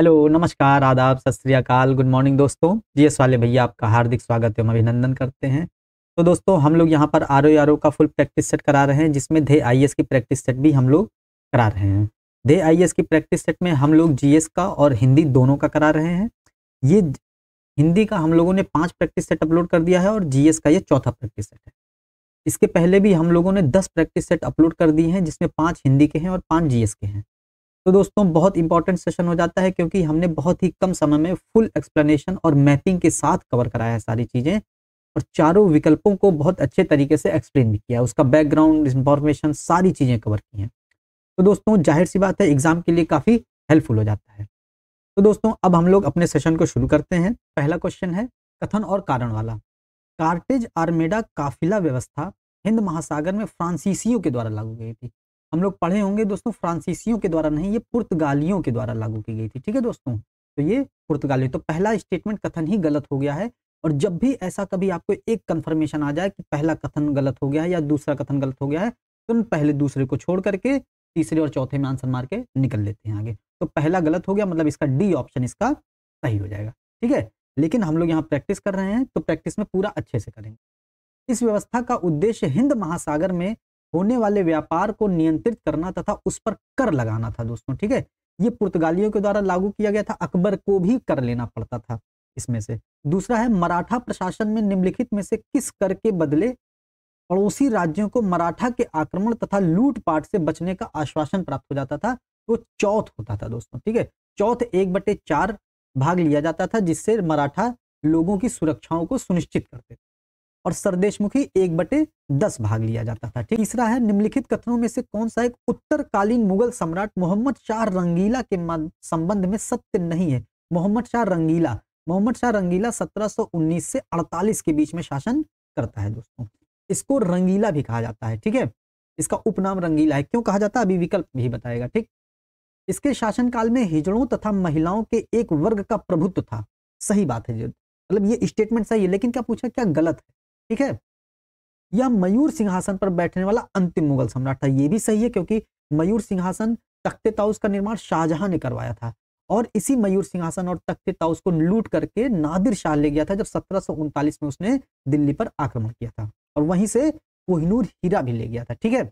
Hello नमस्कार आदाब सत श्रीकाल गुड मॉर्निंग दोस्तों जी एस वाले भैया आपका हार्दिक स्वागत एवं अभिनंदन करते हैं तो दोस्तों हम लोग यहाँ पर आर ओ आर ओ का फुल प्रैक्टिस सेट करा रहे हैं जिसमें धे आई एस की प्रैक्टिस सेट भी हम लोग करा रहे हैं धे आई एस की प्रैक्टिस सेट में हम लोग जी एस का और हिंदी दोनों का करा रहे हैं ये हिंदी का हम लोगों ने पाँच प्रैक्टिस सेट अपलोड कर दिया है और जी एस का ये चौथा प्रैक्टिस सेट है इसके पहले भी हम लोगों ने दस प्रैक्टिस सेट अपलोड कर दिए हैं जिसमें पाँच हिंदी के हैं और पाँच जी एस के हैं तो दोस्तों बहुत इंपॉर्टेंट सेशन हो जाता है क्योंकि हमने बहुत ही कम समय में फुल एक्सप्लेनेशन और मैपिंग के साथ कवर कराया है सारी चीज़ें और चारों विकल्पों को बहुत अच्छे तरीके से एक्सप्लेन भी किया है उसका बैकग्राउंड इंफॉर्मेशन सारी चीज़ें कवर की हैं तो दोस्तों जाहिर सी बात है एग्ज़ाम के लिए काफ़ी हेल्पफुल हो जाता है तो दोस्तों अब हम लोग अपने सेशन को शुरू करते हैं पहला क्वेश्चन है कथन और कारण वाला कार्टेज आर्मेडा काफिला व्यवस्था हिंद महासागर में फ्रांसीसियों के द्वारा लागू गई थी हम लोग पढ़े होंगे दोस्तों फ्रांसीसियों के द्वारा नहीं ये पुर्तगालियों के द्वारा लागू की गई थी ठीक है दोस्तों तो ये पुर्तगाली तो पहला स्टेटमेंट कथन ही गलत हो गया है और जब भी ऐसा कभी आपको एक कंफर्मेशन आ जाए कि पहला कथन गलत हो गया है या दूसरा कथन गलत हो गया है तो पहले दूसरे को छोड़ करके तीसरे और चौथे में आंसर मार के निकल लेते हैं आगे तो पहला गलत हो गया मतलब इसका डी ऑप्शन इसका सही हो जाएगा ठीक है लेकिन हम लोग यहाँ प्रैक्टिस कर रहे हैं तो प्रैक्टिस में पूरा अच्छे से करेंगे इस व्यवस्था का उद्देश्य हिंद महासागर में होने वाले व्यापार को नियंत्रित करना तथा उस पर कर लगाना था दोस्तों ठीक है ये पुर्तगालियों के द्वारा लागू किया गया था अकबर को भी कर लेना पड़ता था इसमें से दूसरा है मराठा प्रशासन में निम्नलिखित में से किस कर के बदले पड़ोसी राज्यों को मराठा के आक्रमण तथा लूटपाट से बचने का आश्वासन प्राप्त हो जाता था वो तो चौथ होता था दोस्तों ठीक है चौथ एक बटे चार भाग लिया जाता था जिससे मराठा लोगों की सुरक्षाओं को सुनिश्चित करते थे और सरदेशमुखी एक बटे दस भाग लिया जाता था तीसरा है निम्नलिखित कथनों में से कौन सा एक उत्तरकालीन मुगल सम्राट मोहम्मद शाह रंगीला के संबंध में सत्य नहीं है मोहम्मद शाह रंगीला मोहम्मद शाह रंगीला 1719 से 48 के बीच में शासन करता है दोस्तों इसको रंगीला भी कहा जाता है ठीक है इसका उपनाम रंगीला है क्यों कहा जाता है अभी विकल्प भी बताएगा ठीक इसके शासनकाल में हिजड़ों तथा महिलाओं के एक वर्ग का प्रभुत्व था सही बात है मतलब ये स्टेटमेंट सही है लेकिन क्या पूछा क्या गलत है ठीक है या मयूर सिंहासन पर बैठने वाला अंतिम मुगल सम्राट था यह भी सही है क्योंकि मयूर सिंहासन तख्ते ताउस का निर्माण शाहजहां ने करवाया था और इसी मयूर सिंहासन और तख्ते ताउस को लूट करके नादिर शाह ले गया था जब सत्रह में उसने दिल्ली पर आक्रमण किया था और वहीं से कोहिनूर हीरा भी ले गया था ठीक है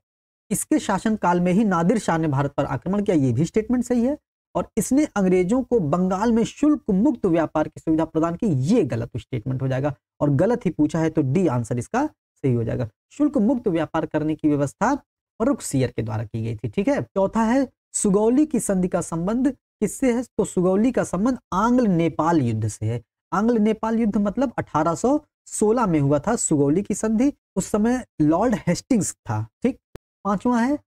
इसके शासनकाल में ही नादिर शाह ने भारत पर आक्रमण किया ये भी स्टेटमेंट सही है और इसने अंग्रेजों को बंगाल में शुल्क मुक्त व्यापार की सुविधा प्रदान की ये गलत स्टेटमेंट हो जाएगा और गलत ही पूछा है तो डी आंसर इसका सही हो जाएगा शुल्क मुक्त व्यापार करने की व्यवस्था फरुखसियर के द्वारा की गई थी ठीक है चौथा है सुगौली की संधि का संबंध किससे है तो सुगौली का संबंध आंग्ल नेपाल युद्ध से है आंग्ल नेपाल युद्ध मतलब 1816 में हुआ था सुगौली की संधि उस समय लॉर्ड हेस्टिंग्स था ठीक पांचवा है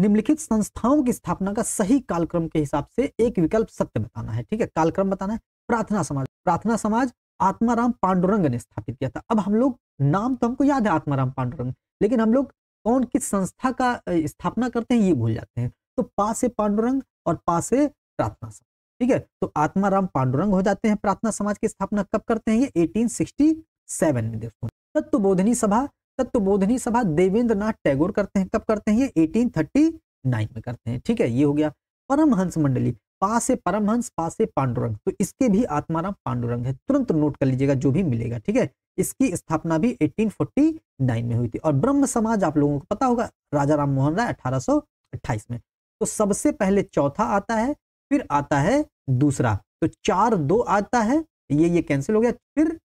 निम्नलिखित संस्थाओं की स्थापना का सही कालक्रम के हिसाब से एक विकल्प सत्य बताना है ठीक है कालक्रम बताना है प्रार्थना समाज प्रार्थना समाज आत्माराम पांडुरंग ने स्थापित किया था अब हम लोग नाम तो हमको याद है आत्माराम पांडुरंग लेकिन हम लोग कौन किस संस्था का स्थापना करते हैं ये भूल जाते हैं तो पा से पांडुरंग और पा से प्रार्थना समाज ठीक है तो आत्माराम पांडुरंग हो जाते हैं प्रार्थना समाज की स्थापना कब करते हैं ये 1867 में देखो तत्व बोधनी सभा तत्वबोधनी सभा देवेंद्र नाथ टैगोर करते हैं कब करते हैं ये 1839 में करते हैं ठीक है ये हो गया परमहंस मंडली पासे परमहंस पासे पांडुरंग तो इसके भी आत्माराम पांडुरंग है तुरंत नोट कर लीजिएगा जो भी मिलेगा ठीक है इसकी स्थापना भी 1849 में हुई थी और ब्रह्म समाज आप लोगों को पता होगा राजा राम मोहन राय अठारह में तो सबसे पहले चौथा आता है फिर आता है दूसरा तो चार दो आता है ये ये कैंसिल हो गया फिर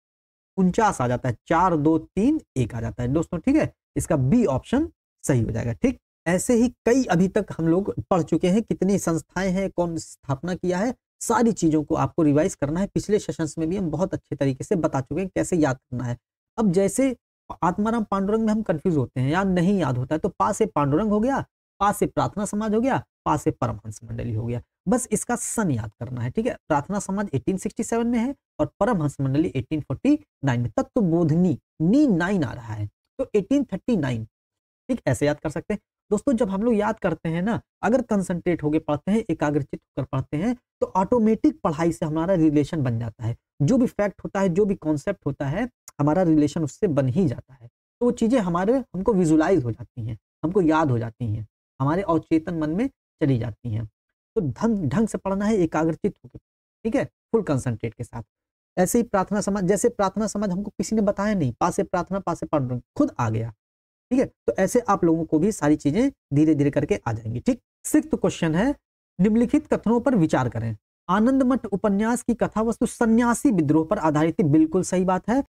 उनचास आ जाता है चार दो तीन एक आ जाता है दोस्तों ठीक है इसका बी ऑप्शन सही हो जाएगा ठीक ऐसे ही कई अभी तक हम लोग पढ़ चुके हैं कितनी संस्थाएं हैं कौन स्थापना किया है सारी चीजों को आपको रिवाइज करना है पिछले सेशन में भी हम बहुत अच्छे तरीके से बता चुके हैं कैसे याद करना है अब जैसे आत्माराम पांडुरंग में हम कंफ्यूज होते हैं या नहीं याद होता है तो पास पांडुरंग हो गया पास प्रार्थना समाज हो गया पास परमहंस मंडली हो गया बस इसका सन याद करना है ठीक है प्रार्थना समाज 1867 में है और परमहंस मंडली 1849 में तत्व बोधनी नी नाइन आ रहा है तो 1839 ठीक ऐसे याद कर सकते हैं दोस्तों जब हम लोग याद करते हैं ना अगर कंसंट्रेट होकर पढ़ते हैं एकाग्रचित होकर पढ़ते हैं तो ऑटोमेटिक पढ़ाई से हमारा रिलेशन बन जाता है जो भी फैक्ट होता है जो भी कॉन्सेप्ट होता है हमारा रिलेशन उससे बन ही जाता है तो वो चीज़ें हमारे हमको विजुलाइज हो जाती हैं हमको याद हो जाती हैं हमारे अवचेतन मन में चली जाती हैं तो ढंग ढंग से पढ़ना है एकाग्रचित होकर ठीक है फुल कंसंट्रेट के साथ ऐसे ही प्रार्थना समाज जैसे प्रार्थना समाज हमको किसी ने बताया नहीं पासे प्रार्थना पासे पढ़ खुद आ गया ठीक है तो ऐसे आप लोगों को भी सारी चीजें धीरे धीरे करके आ जाएंगी ठीक सिक्स क्वेश्चन है निम्नलिखित कथनों पर विचार करें आनंद मठ उपन्यास की कथा वस्तु सन्यासी विद्रोह पर आधारित बिल्कुल सही बात है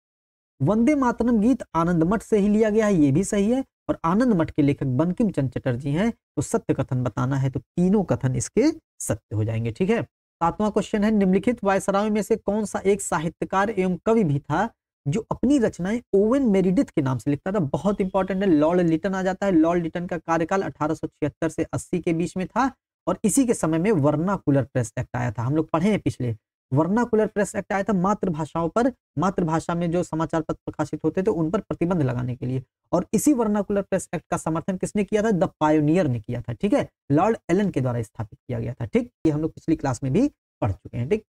वंदे मातरम गीत आनंद मठ से ही लिया गया है ये भी सही है और आनंद मठ के लेखक बंकिम चंद चटर्जी हैं तो सत्य कथन बताना है तो तीनों कथन इसके सत्य हो जाएंगे ठीक है सातवां क्वेश्चन है निम्नलिखित वायसराय में से कौन सा एक साहित्यकार एवं कवि भी था जो अपनी रचनाएं ओवन मेरिडिथ के नाम से लिखता था बहुत इंपॉर्टेंट है लॉर्ड लिटन आ जाता है लॉर्ड लिटन का कार्यकाल अठारह से अस्सी के बीच में था और इसी के समय में वर्ना कुलर प्रेस एक्ट आया था हम लोग पढ़े हैं पिछले वर्नाकुलर प्रेस एक्ट आया था मातृभाषाओं पर मातृभाषा में जो समाचार पत्र प्रकाशित होते थे उन पर प्रतिबंध लगाने के लिए और इसी वर्नाकुलर प्रेस एक्ट का समर्थन किसने किया था द पायोनियर ने किया था ठीक है लॉर्ड एलन के द्वारा स्थापित किया गया था ठीक ये हम लोग पिछली क्लास में भी पढ़ चुके हैं ठीक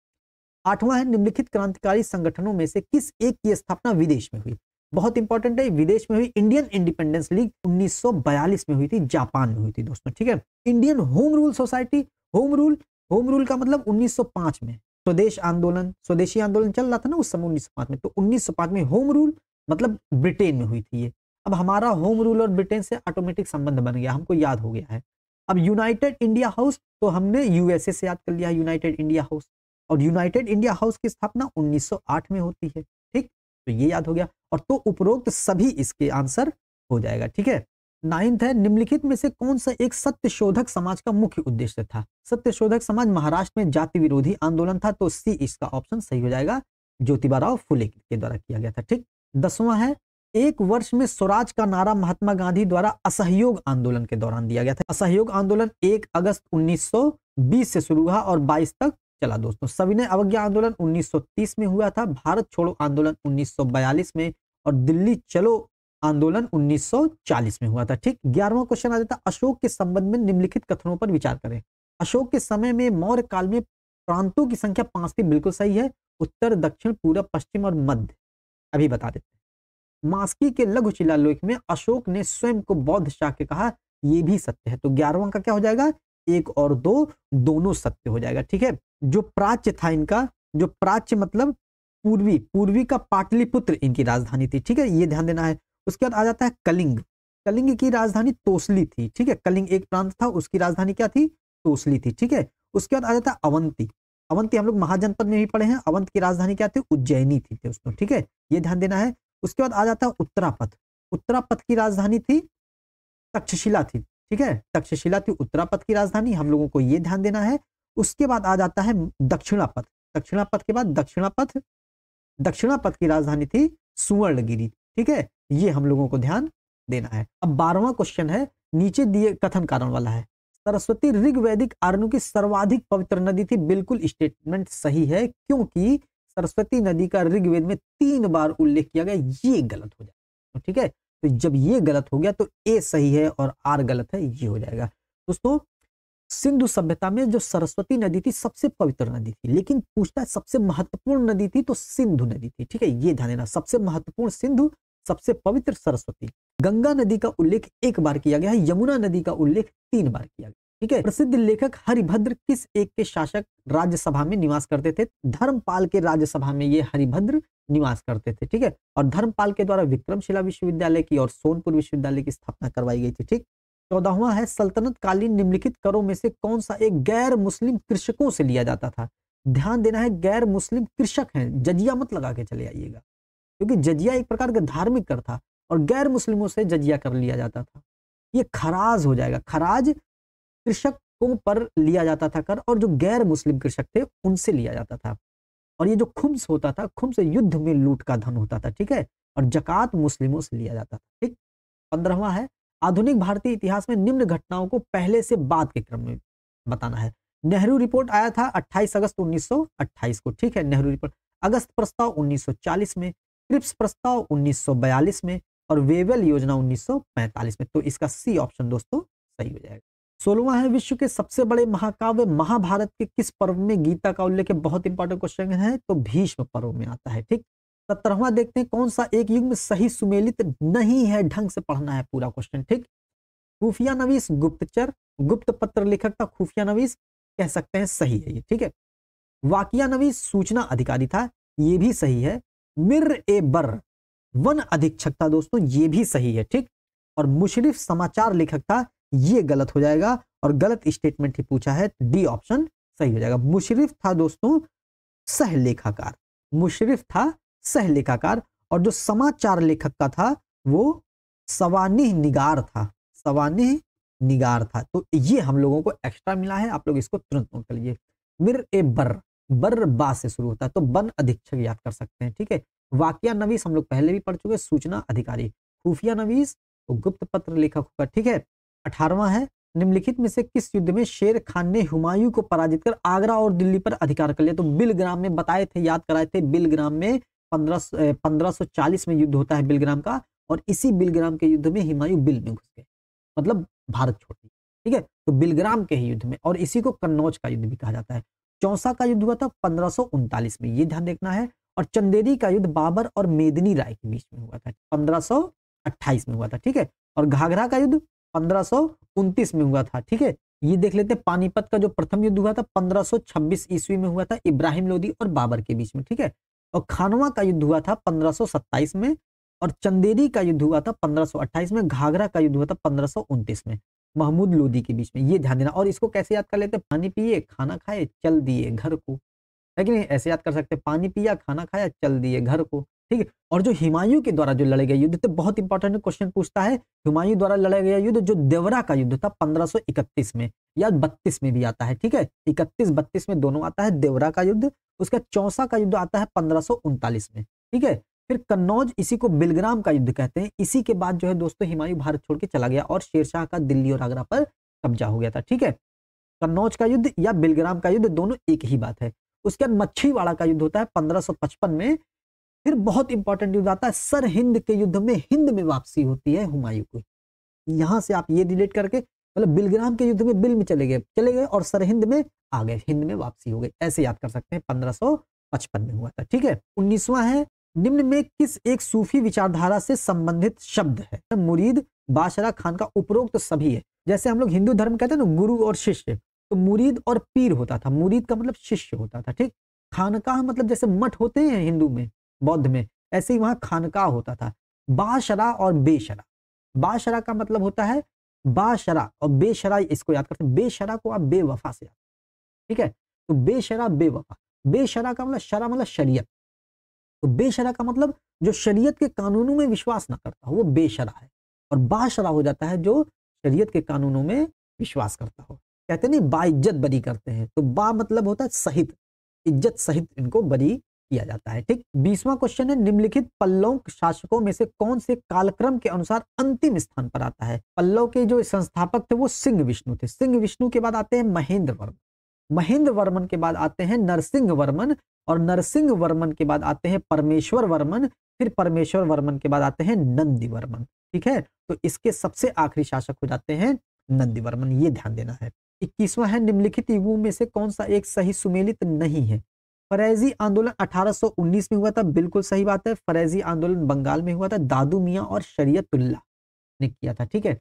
आठवां है निम्नलिखित क्रांतिकारी संगठनों में से किस एक की स्थापना विदेश में हुई बहुत इंपॉर्टेंट है विदेश में हुई इंडियन इंडिपेंडेंस लीग 1942 में हुई थी जापान में हुई थी दोस्तों ठीक है Indian home rule society home rule home rule का मतलब 1905 में स्वदेश आंदोलन स्वदेशी आंदोलन चल रहा था ना उस समय उन्नीस में तो उन्नीस में होम रूल मतलब ब्रिटेन में हुई थी ये अब हमारा होम रूल और ब्रिटेन से ऑटोमेटिक संबंध बन गया हमको याद हो गया है अब यूनाइटेड इंडिया हाउस तो हमने यूएसए से याद कर लिया यूनाइटेड इंडिया हाउस और यूनाइटेड इंडिया हाउस की स्थापना 1908 में होती है ठीक तो ये याद हो गया और तो उपरोक्त सभी इसके आंसर हो जाएगा ठीक है नाइन्थ है निम्नलिखित में से कौन सा एक सत्य शोधक समाज का मुख्य उद्देश्य था सत्य शोधक समाज महाराष्ट्र में जाति विरोधी आंदोलन था तो सी इसका ऑप्शन सही हो जाएगा ज्योतिबा राव फुले के द्वारा किया गया था ठीक दसवां है एक वर्ष में स्वराज का नारा महात्मा गांधी द्वारा असहयोग आंदोलन के दौरान दिया गया था असहयोग आंदोलन एक अगस्त उन्नीस से शुरू हुआ और बाईस तक चला दोस्तों सविनय अवज्ञा आंदोलन उन्नीस में हुआ था भारत छोड़ो आंदोलन उन्नीस में और दिल्ली चलो आंदोलन 1940 में हुआ था ठीक ग्यारहवा क्वेश्चन आ जाता अशोक के संबंध में निम्नलिखित कथनों पर विचार करें अशोक के समय में मौर्य काल में प्रांतों की संख्या पांच थी बिल्कुल सही है उत्तर दक्षिण पूर्व पश्चिम और मध्य अभी बता देते हैं मास्की के लघु शिला में अशोक ने स्वयं को बौद्ध शाक्य कहा यह भी सत्य है तो ग्यारहवा का क्या हो जाएगा एक और दो दोनों सत्य हो जाएगा ठीक है जो प्राच्य था इनका जो प्राच्य मतलब पूर्वी पूर्वी का पाटलिपुत्र इनकी राजधानी थी ठीक है ये ध्यान देना है उसके बाद आ जाता है कलिंग कलिंग की राजधानी तोसली थी ठीक है कलिंग एक प्रांत था उसकी राजधानी क्या थी तोसली थी ठीक है उसके बाद आ जाता है अवंती अवंती हम लोग महाजनपद में भी पढ़े हैं अवंत की राजधानी क्या थी उज्जैनी थी दोस्तों ठीक है ये ध्यान देना है उसके बाद आ जाता है उत्तरापथ उत्तरापथ की राजधानी थी तक्षशिला थी ठीक है तक्षशिला थी उत्तरापथ की राजधानी हम लोगों को ये ध्यान देना है उसके बाद आ जाता है दक्षिणापथ दक्षिणापथ के बाद दक्षिणापथ दक्षिणापथ की राजधानी थी सुवर्णगिरी ठीक है ये हम लोगों को ध्यान देना है अब बारहवा क्वेश्चन है नीचे दिए कथन कारण वाला है सरस्वती ऋग्वैदिक आरणु की सर्वाधिक पवित्र नदी थी बिल्कुल स्टेटमेंट सही है क्योंकि सरस्वती नदी का ऋग्वेद में तीन बार उल्लेख किया गया ये गलत हो जाएगा तो ठीक है तो जब ये गलत हो गया तो ए सही है और आर गलत है ये हो जाएगा दोस्तों सिंधु सभ्यता में जो सरस्वती नदी थी सबसे पवित्र नदी थी लेकिन पूछता है सबसे महत्वपूर्ण नदी थी तो सिंधु नदी थी ठीक है ये ध्यान देना सबसे महत्वपूर्ण सिंधु सबसे पवित्र सरस्वती गंगा नदी का उल्लेख एक बार किया गया है यमुना नदी का उल्लेख तीन बार किया गया ठीक है प्रसिद्ध लेखक हरिभद्र किस एक के शासक राज्यसभा में निवास करते थे धर्मपाल के राज्यसभा में ये हरिभद्र निवास करते थे ठीक है और धर्मपाल के द्वारा विक्रमशिला विश्वविद्यालय की और सोनपुर विश्वविद्यालय की स्थापना करवाई गई थी ठीक चौदहवा है सल्तनत कालीन निम्नलिखित करों में से कौन सा एक गैर मुस्लिम कृषकों से लिया जाता था ध्यान देना है गैर मुस्लिम कृषक हैं जजिया मत लगा के चले आइएगा क्योंकि जजिया एक प्रकार का धार्मिक कर था और गैर मुस्लिमों से जजिया कर लिया जाता था ये खराज हो जाएगा खराज कृषकों पर लिया जाता था कर और जो गैर मुस्लिम कृषक थे उनसे लिया जाता था और ये जो खुम्स होता था खुम्स युद्ध में लूट का धन होता था ठीक है और जकात मुस्लिमों से लिया जाता था ठीक पंद्रहवा है आधुनिक भारतीय इतिहास में निम्न घटनाओं को पहले से बाद के क्रम में बताना है नेहरू रिपोर्ट आया था 28 अगस्त 1928 को ठीक है नेहरू रिपोर्ट अगस्त प्रस्ताव 1940 में क्रिप्स प्रस्ताव 1942 में और वेवेल योजना 1945 में तो इसका सी ऑप्शन दोस्तों सही हो जाएगा सोलवा है विश्व के सबसे बड़े महाकाव्य महाभारत के किस पर्व में गीता का उल्लेख बहुत इंपॉर्टेंट क्वेश्चन है तो भीष्म पर्व में आता है ठीक सत्रहवा देखते हैं कौन सा एक युग में सही सुमेलित नहीं है ढंग से पढ़ना है पूरा क्वेश्चन ठीक खुफिया नवीस गुप्तचर गुप्त पत्र लेखक था खुफिया नवीस कह सकते हैं सही है ये ठीक है वाकिया नवीस सूचना अधिकारी था ये भी सही है मिर ए बर वन अधीक्षक था दोस्तों ये भी सही है ठीक और मुशरिफ समाचार लेखक था ये गलत हो जाएगा और गलत स्टेटमेंट ही पूछा है तो डी ऑप्शन सही हो जाएगा मुशरिफ था दोस्तों सह लेखाकार मुशरिफ था सह लेखाकार और जो समाचार लेखक का था वो सवानी निगार था सवानी निगार था तो ये हम लोगों को एक्स्ट्रा मिला है आप लोग इसको तुरंत नोट कर लीजिए मिर ए बर बा से शुरू होता है तो वन अधीक्षक याद कर सकते हैं ठीक है वाक्या नवीस हम लोग पहले भी पढ़ चुके सूचना अधिकारी खुफिया नवीस तो गुप्त पत्र लेखक होगा ठीक है अठारवा है निम्नलिखित में से किस युद्ध में शेर खान ने हुमायूं को पराजित कर आगरा और दिल्ली पर अधिकार कर लिया तो बिलग्राम में बताए थे याद कराए थे बिलग्राम में पंद्रह पंद्रह में युद्ध होता है बिलग्राम का और इसी बिलग्राम के युद्ध में हिमायू बिल में घुस गए मतलब भारत छोड़ दिया ठीक है तो बिलग्राम के ही युद्ध में और इसी को कन्नौज का युद्ध भी कहा जाता है चौसा का युद्ध हुआ था पंद्रह में ये ध्यान देखना है और चंदेरी का युद्ध बाबर और मेदिनी राय के बीच में हुआ था पंद्रह में हुआ था ठीक है और घाघरा का युद्ध पंद्रह में हुआ था ठीक है ये देख लेते हैं पानीपत का जो प्रथम युद्ध हुआ था 1526 ईस्वी में हुआ था इब्राहिम लोदी और बाबर के बीच में ठीक है और खानवा का युद्ध हुआ था 1527 में और चंदेरी का युद्ध हुआ था 1528 में घाघरा का युद्ध हुआ था पंद्रह में महमूद लोदी के बीच में ये ध्यान देना और इसको कैसे याद कर लेते पानी पिए खाना खाए चल दिए घर को है कि नहीं ऐसे याद कर सकते पानी पिया खाना खाया चल दिए घर को ठीक है और जो हिमायू के द्वारा जो लड़े गए युद्ध थे तो बहुत इंपॉर्टेंट क्वेश्चन पूछता है हिमायू द्वारा लड़ा गया युद्ध जो देवरा का युद्ध था 1531 में या 32 में भी आता है ठीक है 31 32 में दोनों आता है देवरा का युद्ध उसका चौसा का युद्ध आता है पंद्रह में ठीक है फिर कन्नौज इसी को बिलग्राम का युद्ध कहते हैं इसी के बाद जो है दोस्तों हिमायू भारत छोड़ के चला गया और शेरशाह का दिल्ली और आगरा पर कब्जा हो गया था ठीक है कन्नौज का युद्ध या बिलग्राम का युद्ध दोनों एक ही बात है उसके बाद मच्छीवाड़ा का युद्ध होता है पंद्रह में फिर बहुत इंपॉर्टेंट युद्ध आता है सर हिंद के युद्ध में हिंद में वापसी होती है हुमायूं की यहाँ से आप ये रिलेट करके मतलब बिलग्राम के युद्ध में बिल में चले गए चले गए और सरहिंद में आ गए हिंद में वापसी हो गई ऐसे याद कर सकते हैं 1555 में हुआ था ठीक है उन्नीसवा है निम्न में किस एक सूफी विचारधारा से संबंधित शब्द है मुरीद बाशरा खान का उपरोक्त तो सभी है जैसे हम लोग हिंदू धर्म कहते हैं ना गुरु और शिष्य तो मुरीद और पीर होता था मुरीद का मतलब शिष्य होता था ठीक खानकाह मतलब जैसे मठ होते हैं हिंदू में बौद्ध में ऐसे ही वहां खानकाह होता था बाशरा और बेशरा बाशरा का मतलब होता है बाशरा और बेशरा इसको याद करते हैं बेशरा को आप बेवफा से याद ठीक है तो बेशरा बेवफा बेशरा का मतलब शरा मतलब शरीयत तो बेशरा का मतलब जो शरीयत के कानूनों में विश्वास ना करता हो वो बेशरा है और बाशरा हो जाता है जो शरीयत के कानूनों में विश्वास करता हो कहते हैं नहीं बाइज्जत बरी करते हैं तो बा मतलब होता है सहित इज्जत सहित इनको बरी किया जाता है ठीक बीसवा क्वेश्चन है निम्नलिखित पल्लव शासकों में से कौन से कालक्रम के अनुसार अंतिम स्थान पर आता है पल्लव के जो संस्थापक थे वो सिंह विष्णु थे सिंह विष्णु के बाद आते हैं महेंद्र वर्मन महेंद्र वर्मन के बाद आते हैं नरसिंह वर्मन और नरसिंह वर्मन के बाद आते हैं परमेश्वर वर्मन फिर परमेश्वर वर्मन के बाद आते हैं नंदी वर्मन ठीक है तो इसके सबसे आखिरी शासक हो जाते हैं नंदी वर्मन ये ध्यान देना है इक्कीसवां है निम्नलिखित युगों में से कौन सा एक सही सुमेलित नहीं है फरेजी आंदोलन 1819 में हुआ था बिल्कुल सही बात है फरैजी आंदोलन बंगाल में हुआ था दादू मियाँ और शरीयतुल्ला ने किया था ठीक है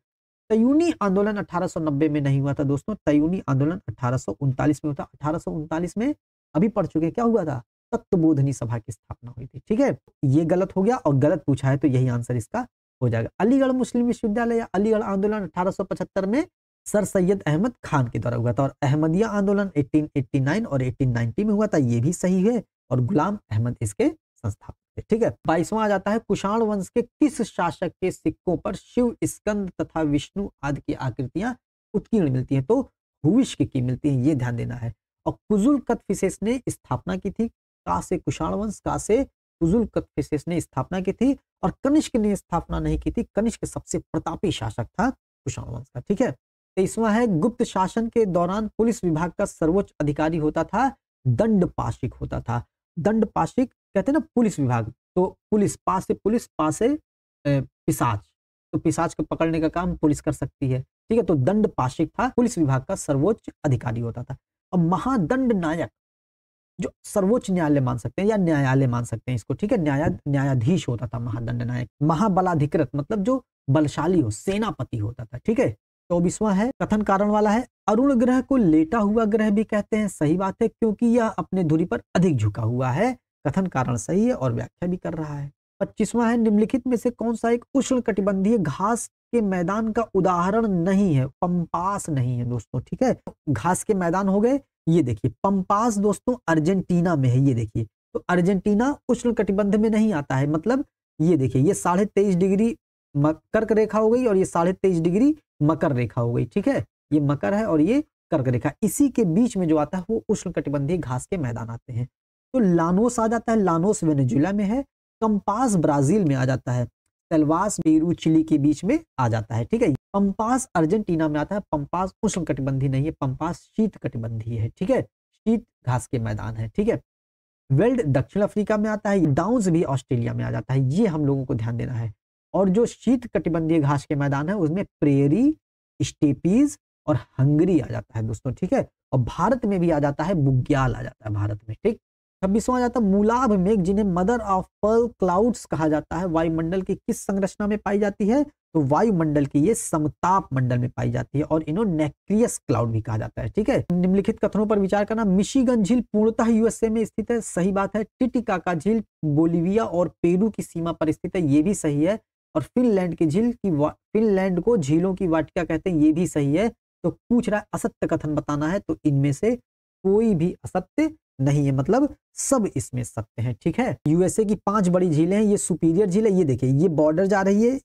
तयूनी आंदोलन 1890 में नहीं हुआ था दोस्तों तयूनी आंदोलन अठारह में हुआ था अठारह में अभी पढ़ चुके हैं क्या हुआ था तत्वबोधनी सभा की स्थापना हुई थी ठीक है ये गलत हो गया और गलत पूछा है तो यही आंसर इसका हो जाएगा अलीगढ़ मुस्लिम विश्वविद्यालय या अलीगढ़ आंदोलन 1875 में सर सैयद अहमद खान के द्वारा हुआ था और अहमदिया आंदोलन 1889 और 1890 में हुआ था ये भी सही है और गुलाम अहमद इसके संस्थापक थे ठीक है बाईसवा आ जाता है कुषाण वंश के किस शासक के सिक्कों पर शिव स्कंद तथा विष्णु आदि की आकृतियां उत्कीर्ण मिलती हैं तो भूविष्क की मिलती है ये ध्यान देना है और कुजुल कतफिसेस ने स्थापना की थी का से कुषाण वंश का से कुजुल कतफिसेस ने स्थापना की थी और कनिष्क ने स्थापना नहीं की थी कनिष्क सबसे प्रतापी शासक था कुषाण वंश का ठीक है तेईसवा है गुप्त शासन के दौरान पुलिस विभाग का सर्वोच्च अधिकारी होता था दंड पाशिक होता था दंड पाशिक कहते हैं ना पुलिस विभाग तो पुलिस पास से पुलिस पास से पिसाच तो पिसाच को पकड़ने का काम पुलिस कर सकती है ठीक है तो दंड पाशिक था पुलिस विभाग का सर्वोच्च अधिकारी होता था और महादंड नायक जो सर्वोच्च न्यायालय मान सकते हैं या न्यायालय मान सकते हैं इसको ठीक है न्याया न्यायाधीश होता था महादंड नायक महाबलाधिकृत मतलब जो बलशाली हो सेनापति होता था ठीक है चौबीसवा है कथन कारण वाला है अरुण ग्रह को लेटा हुआ ग्रह भी कहते हैं सही बात है क्योंकि यह अपने धुरी पर अधिक झुका हुआ है कथन कारण सही है और व्याख्या भी कर रहा है पच्चीसवा है निम्नलिखित में से कौन सा एक उष्ण कटिबंधीय घास के मैदान का उदाहरण नहीं है पंपास नहीं है दोस्तों ठीक है घास के मैदान हो गए ये देखिए पंपास दोस्तों अर्जेंटीना में है ये देखिए तो अर्जेंटीना उष्ण कटिबंध में नहीं आता है मतलब ये देखिए ये साढ़े तेईस डिग्री कर्क रेखा हो गई और ये साढ़े तेईस डिग्री मकर रेखा हो गई ठीक है ये मकर है और ये कर्क रेखा इसी के बीच में जो आता है वो उष्ण कटिबंधीय घास के मैदान आते हैं तो लानोस आ जाता है लानोस वेनेजुला में है कंपास ब्राजील में आ जाता है सलवास पेरू चिली के बीच में आ जाता है ठीक है पंपास अर्जेंटीना में आता है पंपास उष्ण कटिबंधी नहीं है पंपास शीत कटिबंधी है ठीक है शीत घास के मैदान है ठीक है वेल्ड दक्षिण अफ्रीका में आता है डाउन्स भी ऑस्ट्रेलिया में आ जाता है ये हम लोगों को ध्यान देना है और जो शीत कटिबंधीय घास के मैदान है उसमें प्रेरी स्टेपीज और हंगरी आ जाता है दोस्तों ठीक है और भारत में भी आ जाता है बुग्याल आ जाता है भारत में ठीक छब्बीसवा जाता है मूलाभ मेघ जिन्हें मदर ऑफ पर्ल क्लाउड्स कहा जाता है वायुमंडल की किस संरचना में पाई जाती है तो वायुमंडल की ये समताप मंडल में पाई जाती है और इन्हों नेक्रियस क्लाउड भी कहा जाता है ठीक है निम्नलिखित कथनों पर विचार करना मिशीगन झील पूर्णतः यूएसए में स्थित है सही बात है टिटिकाका झील बोलिविया और पेरू की सीमा पर स्थित है ये भी सही है और फिनलैंड की झील की फिनलैंड को झीलों की वाटिका कहते हैं ये भी सही है तो पूछ रहा है असत्य कथन बताना है तो इनमें से कोई भी असत्य नहीं है मतलब सब इसमें सकते हैं ठीक है यूएसए की पांच बड़ी झीलें हैं ये सुपीरियर झील है ये देखिए ये बॉर्डर जा रही है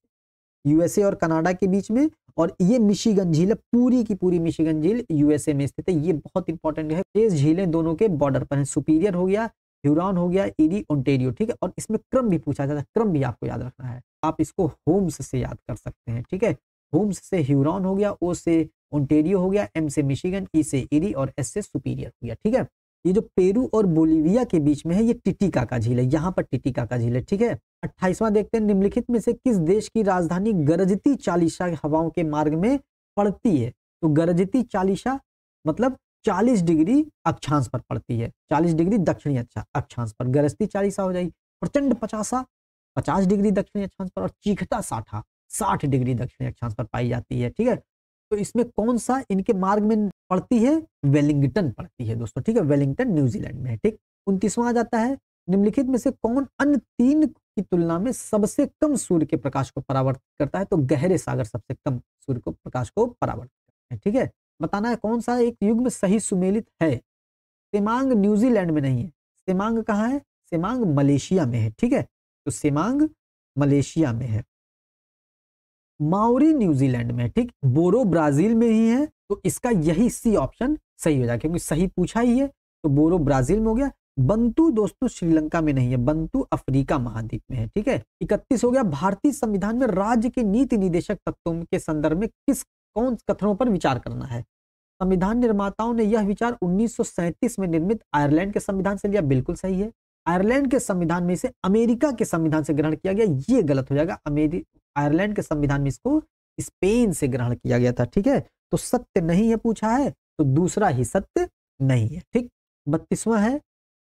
यूएसए और कनाडा के बीच में और ये मिशीगन झील है पूरी की पूरी मिशीगन झील यूएसए में स्थित है ये बहुत इंपॉर्टेंट है ये झीलें दोनों के बॉर्डर पर है सुपीरियर हो गया ह्यूरान हो गया इरी ओंटेरियो ठीक है और इसमें क्रम भी पूछा जाता है क्रम भी आपको याद रखना है आप इसको होम्स से याद कर सकते हैं ठीक है होम्स से ह्यूरान हो गया ओ से ओंटेरियो हो गया एम से मिशीगन ई e से इरी और एस से सुपीरियर हो गया ठीक है ये जो पेरू और बोलीविया के बीच में है ये टिटिका का झील है यहाँ पर टिटिका का झील है ठीक है अट्ठाईसवां देखते हैं निम्नलिखित में से किस देश की राजधानी गरजती चालीसा हवाओं के मार्ग में पड़ती है तो गरजती चालीसा मतलब 40 डिग्री अक्षांश पर पड़ती है 40 डिग्री दक्षिणी अच्छा अक्षांश पर गरजती चालीसा हो जाएगी प्रचंड पचासा 50 डिग्री दक्षिणी अक्षांश पर और चीखता साठा 60 डिग्री दक्षिणी अक्षांश पर पाई जाती है ठीक है तो इसमें कौन सा इनके मार्ग में पड़ती है वेलिंगटन पड़ती है दोस्तों ठीक है वेलिंगटन न्यूजीलैंड में है ठीक उनतीसवां आ जाता है निम्नलिखित में से कौन अन्य तीन की तुलना में सबसे कम सूर्य के प्रकाश को परावर्तित करता है तो गहरे सागर सबसे कम सूर्य को प्रकाश को परावर्तित करता है ठीक है बताना है कौन सा एक युग में सही सुमेलित है सेमांग न्यूजीलैंड में नहीं है सेमांग कहाँ है सेमांग मलेशिया में है ठीक है तो सेमांग मलेशिया में है माओरी न्यूजीलैंड में ठीक बोरो ब्राजील में ही है तो इसका यही सी ऑप्शन सही हो जाएगा क्योंकि सही पूछा ही है तो बोरो ब्राजील में हो गया बंतु दोस्तों श्रीलंका में नहीं है बंतु अफ्रीका महाद्वीप में है ठीक है इकतीस हो गया भारतीय संविधान में राज्य के नीति निदेशक तत्वों के संदर्भ में किस कौन कथनों पर विचार करना है संविधान निर्माताओं ने यह विचार 1937 में निर्मित आयरलैंड के संविधान से लिया बिल्कुल सही है आयरलैंड के संविधान में से अमेरिका के संविधान से ग्रहण किया गया ये गलत हो जाएगा आयरलैंड के संविधान में इसको स्पेन से ग्रहण किया गया था ठीक है तो सत्य नहीं है पूछा है तो दूसरा ही सत्य नहीं है ठीक बत्तीसवा है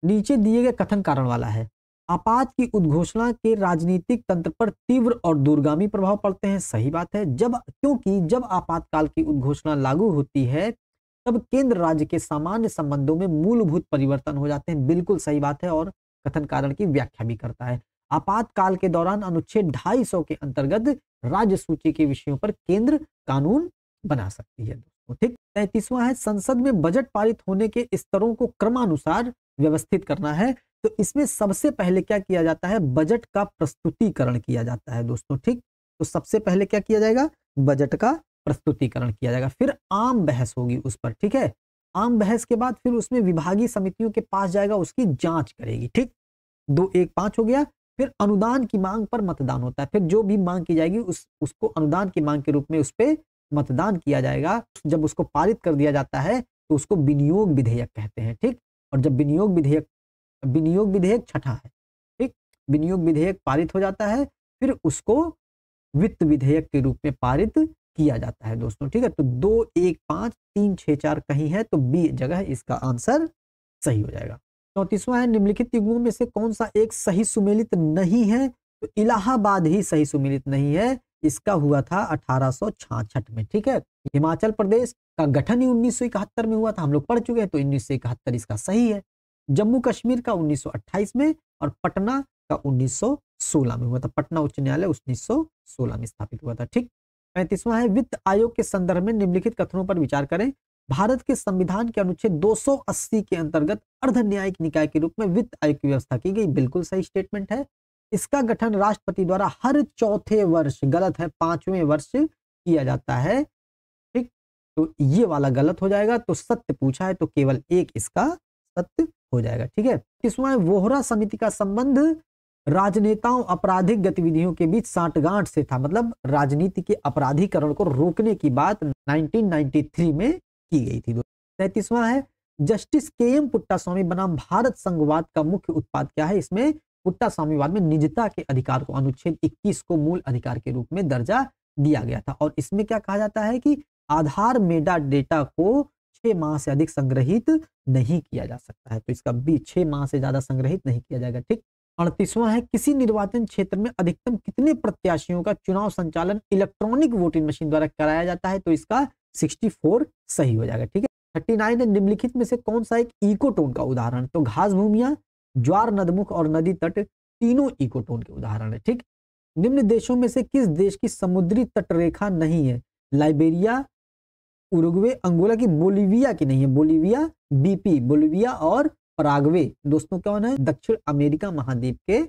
नीचे दिए गए कथन कारण वाला है आपात की उद्घोषणा के राजनीतिक तंत्र पर तीव्र और दूरगामी प्रभाव पड़ते हैं सही बात है जब क्योंकि जब आपातकाल की उद्घोषणा लागू होती है तब केंद्र राज्य के सामान्य संबंधों में मूलभूत परिवर्तन हो जाते हैं बिल्कुल सही बात है और कथन कारण की व्याख्या भी करता है आपातकाल के दौरान अनुच्छेद सौ के अंतर्गत राज्य सूची के विषयों पर केंद्र कानून बना सकती है ठीक तैतीसवा है संसद में बजट पारित होने के स्तरों को क्रमानुसार व्यवस्थित करना है तो इसमें सबसे पहले क्या किया जाता है बजट का प्रस्तुतिकरण किया जाता है दोस्तों ठीक तो सबसे पहले क्या किया जाएगा बजट का प्रस्तुतिकरण किया जाएगा फिर आम बहस होगी उस पर ठीक है आम बहस के बाद फिर उसमें विभागीय समितियों के पास जाएगा उसकी जांच करेगी ठीक दो एक पांच हो गया फिर अनुदान की मांग पर मतदान होता है फिर जो भी मांग की जाएगी उस उसको अनुदान की मांग के रूप में उस पर मतदान किया जाएगा जब उसको पारित कर दिया जाता है तो उसको विनियोग विधेयक कहते हैं ठीक और जब विनियोग विधेयक विनियोग विधेयक छठा है ठीक विनियोग विधेयक पारित हो जाता है फिर उसको वित्त विधेयक के रूप में पारित किया जाता है दोस्तों ठीक है तो दो एक पांच तीन छह चार कहीं है तो बी जगह इसका आंसर सही हो जाएगा चौतीसवा है निम्नलिखित युग्मों में से कौन सा एक सही सुमेलित नहीं है तो इलाहाबाद ही सही सुमेलित नहीं है इसका हुआ था अठारह में ठीक है हिमाचल प्रदेश का गठन ही उन्नीस में हुआ था हम लोग पढ़ चुके हैं तो उन्नीस इसका सही है जम्मू कश्मीर का 1928 में और पटना का 1916 में हुआ था पटना उच्च न्यायालय 1916 में स्थापित हुआ था ठीक पैंतीसवा है वित्त आयोग के संदर्भ में निम्नलिखित कथनों पर विचार करें भारत के संविधान के अनुच्छेद 280 के अंतर्गत अर्ध न्यायिक निकाय के रूप में वित्त आयोग की व्यवस्था की गई बिल्कुल सही स्टेटमेंट है इसका गठन राष्ट्रपति द्वारा हर चौथे वर्ष गलत है पांचवें वर्ष किया जाता है ठीक तो ये वाला गलत हो जाएगा तो सत्य पूछा है तो केवल एक इसका सत्य हो जाएगा ठीक है किसवा वोहरा समिति का संबंध राजनेताओं आपराधिक गतिविधियों के बीच साठगांठ से था मतलब राजनीति के अपराधीकरण को रोकने की बात 1993 में की गई थी सैंतीसवां है जस्टिस के एम पुट्टा स्वामी बनाम भारत संघवाद का मुख्य उत्पाद क्या है इसमें पुट्टा पुट्टास्वामीवाद में निजता के अधिकार को अनुच्छेद 21 को मूल अधिकार के रूप में दर्जा दिया गया था और इसमें क्या कहा जाता है कि आधार मेडा डेटा को छह माह से अधिक संग्रहित नहीं किया जा सकता है तो इसका भी छह माह से ज्यादा संग्रहित नहीं किया जाएगा ठीक अड़तीसवां है किसी निर्वाचन क्षेत्र में अधिकतम कितने प्रत्याशियों का चुनाव संचालन इलेक्ट्रॉनिक वोटिंग मशीन द्वारा कराया जाता है तो इसका 64 सही हो जाएगा ठीक है थर्टी नाइन है निम्नलिखित में से कौन सा एक इकोटोन का उदाहरण तो घास भूमिया ज्वार नदमुख और नदी तट तीनों इकोटोन के उदाहरण है ठीक निम्न देशों में से किस देश की समुद्री तटरेखा नहीं है लाइबेरिया उरुग्वे अंगोला की बोलीविया की नहीं है Bolivia B P Bolivia Paraguay दोस्तों कौन है दक्षिण अमेरिका महाद्वीप के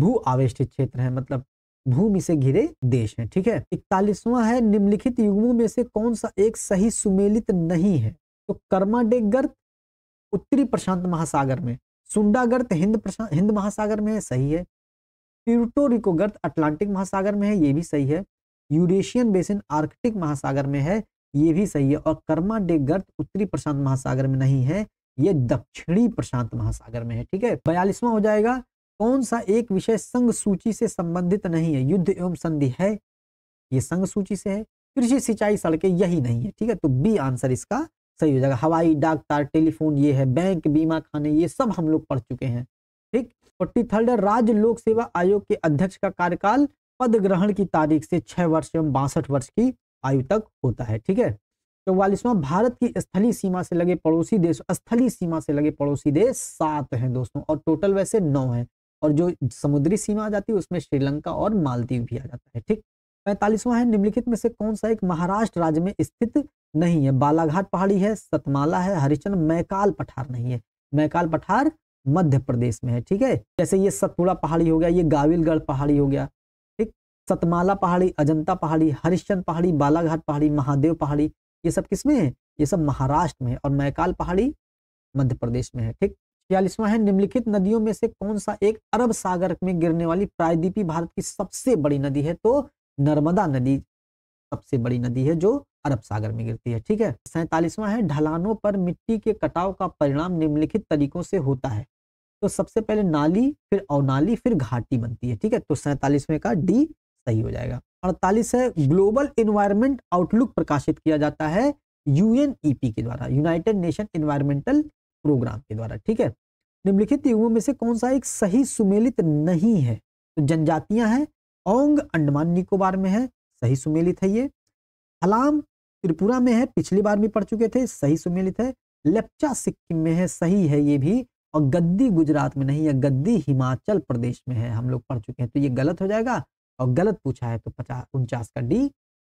भू आवेष्टित क्षेत्र है मतलब भूमि से घिरे देश हैं ठीक है इकतालीसवां है निम्नलिखित युग्मों में से कौन सा एक सही सुमेलित नहीं है तो कर्मा डे गर्त उत्तरी प्रशांत महासागर में सुंडा गर्त हिंद प्रशांत हिंद महासागर में है सही है प्यूटोरिको गर्त अटलांटिक महासागर में है ये भी सही है यूरेशियन बेसिन आर्कटिक महासागर में है ये भी सही है और कर्मा डे गर्त उत्तरी प्रशांत महासागर में नहीं है ये दक्षिणी प्रशांत महासागर में है ठीक है बयालीसवां हो जाएगा कौन सा एक विषय संघ सूची से संबंधित नहीं है युद्ध एवं संधि है ये संघ सूची से है कृषि सिंचाई सड़कें यही नहीं है ठीक है तो बी आंसर इसका सही हो जाएगा हवाई डाक तार टेलीफोन ये है बैंक बीमा खाने ये सब हम लोग पढ़ चुके हैं ठीक फोर्टी थर्ड राज्य लोक सेवा आयोग के अध्यक्ष का कार्यकाल पद ग्रहण की तारीख से छह वर्ष एवं बासठ वर्ष की आयु तक होता है ठीक है चौवालीसवां तो भारत की स्थलीय सीमा से लगे पड़ोसी देश स्थलीय सीमा से लगे पड़ोसी देश सात हैं दोस्तों और टोटल वैसे नौ हैं और जो समुद्री सीमा आ जाती है उसमें श्रीलंका और मालदीव भी आ जाता है ठीक पैंतालीसवां है निम्नलिखित में से कौन सा एक महाराष्ट्र राज्य में स्थित नहीं है बालाघाट पहाड़ी है सतमाला है हरिचंद मैकाल पठार नहीं है मैकाल पठार मध्य प्रदेश में है ठीक है जैसे ये सतपुड़ा पहाड़ी हो गया ये गाविलगढ़ पहाड़ी हो गया ठीक सतमाला पहाड़ी अजंता पहाड़ी हरिश्चंद पहाड़ी बालाघाट पहाड़ी महादेव पहाड़ी ये सब किसमें है ये सब महाराष्ट्र में है और मैकाल पहाड़ी मध्य प्रदेश में है ठीक छियालीसवा है निम्नलिखित नदियों में से कौन सा एक अरब सागर में गिरने वाली प्रायद्वीपी भारत की सबसे बड़ी नदी है तो नर्मदा नदी सबसे बड़ी नदी है जो अरब सागर में गिरती है ठीक है सैतालीसवां है ढलानों पर मिट्टी के कटाव का परिणाम निम्नलिखित तरीकों से होता है तो सबसे पहले नाली फिर अवनाली फिर घाटी बनती है ठीक है तो सैतालीसवें का डी सही हो जाएगा अड़तालीस है ग्लोबल इन्वायरमेंट आउटलुक प्रकाशित किया जाता है यूएनईपी के द्वारा यूनाइटेड नेशन इन्वायरमेंटल प्रोग्राम के द्वारा ठीक है निम्नलिखित युगों में से कौन सा एक सही सुमेलित नहीं है तो जनजातियां हैं ओंग अंडमान निकोबार में है सही सुमेलित है ये हलाम त्रिपुरा में है पिछली बार भी पढ़ चुके थे सही सुमेलित है लेपचा सिक्किम में है सही है ये भी और गद्दी गुजरात में नहीं है गद्दी हिमाचल प्रदेश में है हम लोग पढ़ चुके हैं तो ये गलत हो जाएगा और गलत पूछा है तो पचास उनचास का डी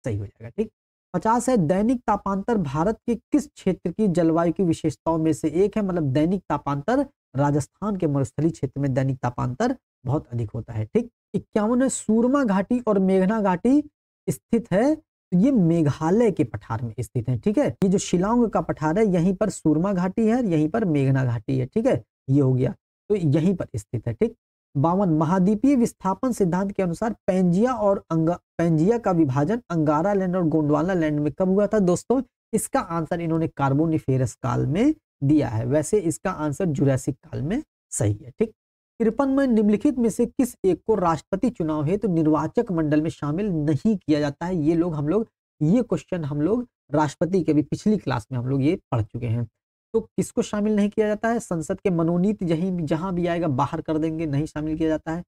सही हो जाएगा ठीक पचास है दैनिक तापांतर भारत के किस क्षेत्र की जलवायु की विशेषताओं में से एक है मतलब दैनिक तापांतर राजस्थान के मरुस्थली क्षेत्र में दैनिक तापांतर बहुत अधिक होता है ठीक इक्यावन है सूरमा घाटी और मेघना घाटी स्थित है तो ये मेघालय के पठार में स्थित है ठीक है ये जो शिलांग का पठार है यहीं पर सूरमा घाटी है यहीं पर मेघना घाटी है ठीक है ये हो गया तो यहीं पर स्थित है ठीक बावन महाद्वीपीय विस्थापन सिद्धांत के अनुसार पेंजिया और अंगा पेंजिया का विभाजन अंगारा लैंड और गोंडवाना लैंड में कब हुआ था दोस्तों इसका आंसर इन्होंने कार्बोनिफेरस काल में दिया है वैसे इसका आंसर जुरैसिक काल में सही है ठीक तिरपन में निम्नलिखित में से किस एक को राष्ट्रपति चुनाव हेतु तो निर्वाचक मंडल में शामिल नहीं किया जाता है ये लोग हम लोग ये क्वेश्चन हम लोग राष्ट्रपति के भी पिछली क्लास में हम लोग ये पढ़ चुके हैं तो किसको शामिल नहीं किया जाता है संसद के मनोनीत यही जहां भी आएगा बाहर कर देंगे नहीं शामिल किया जाता है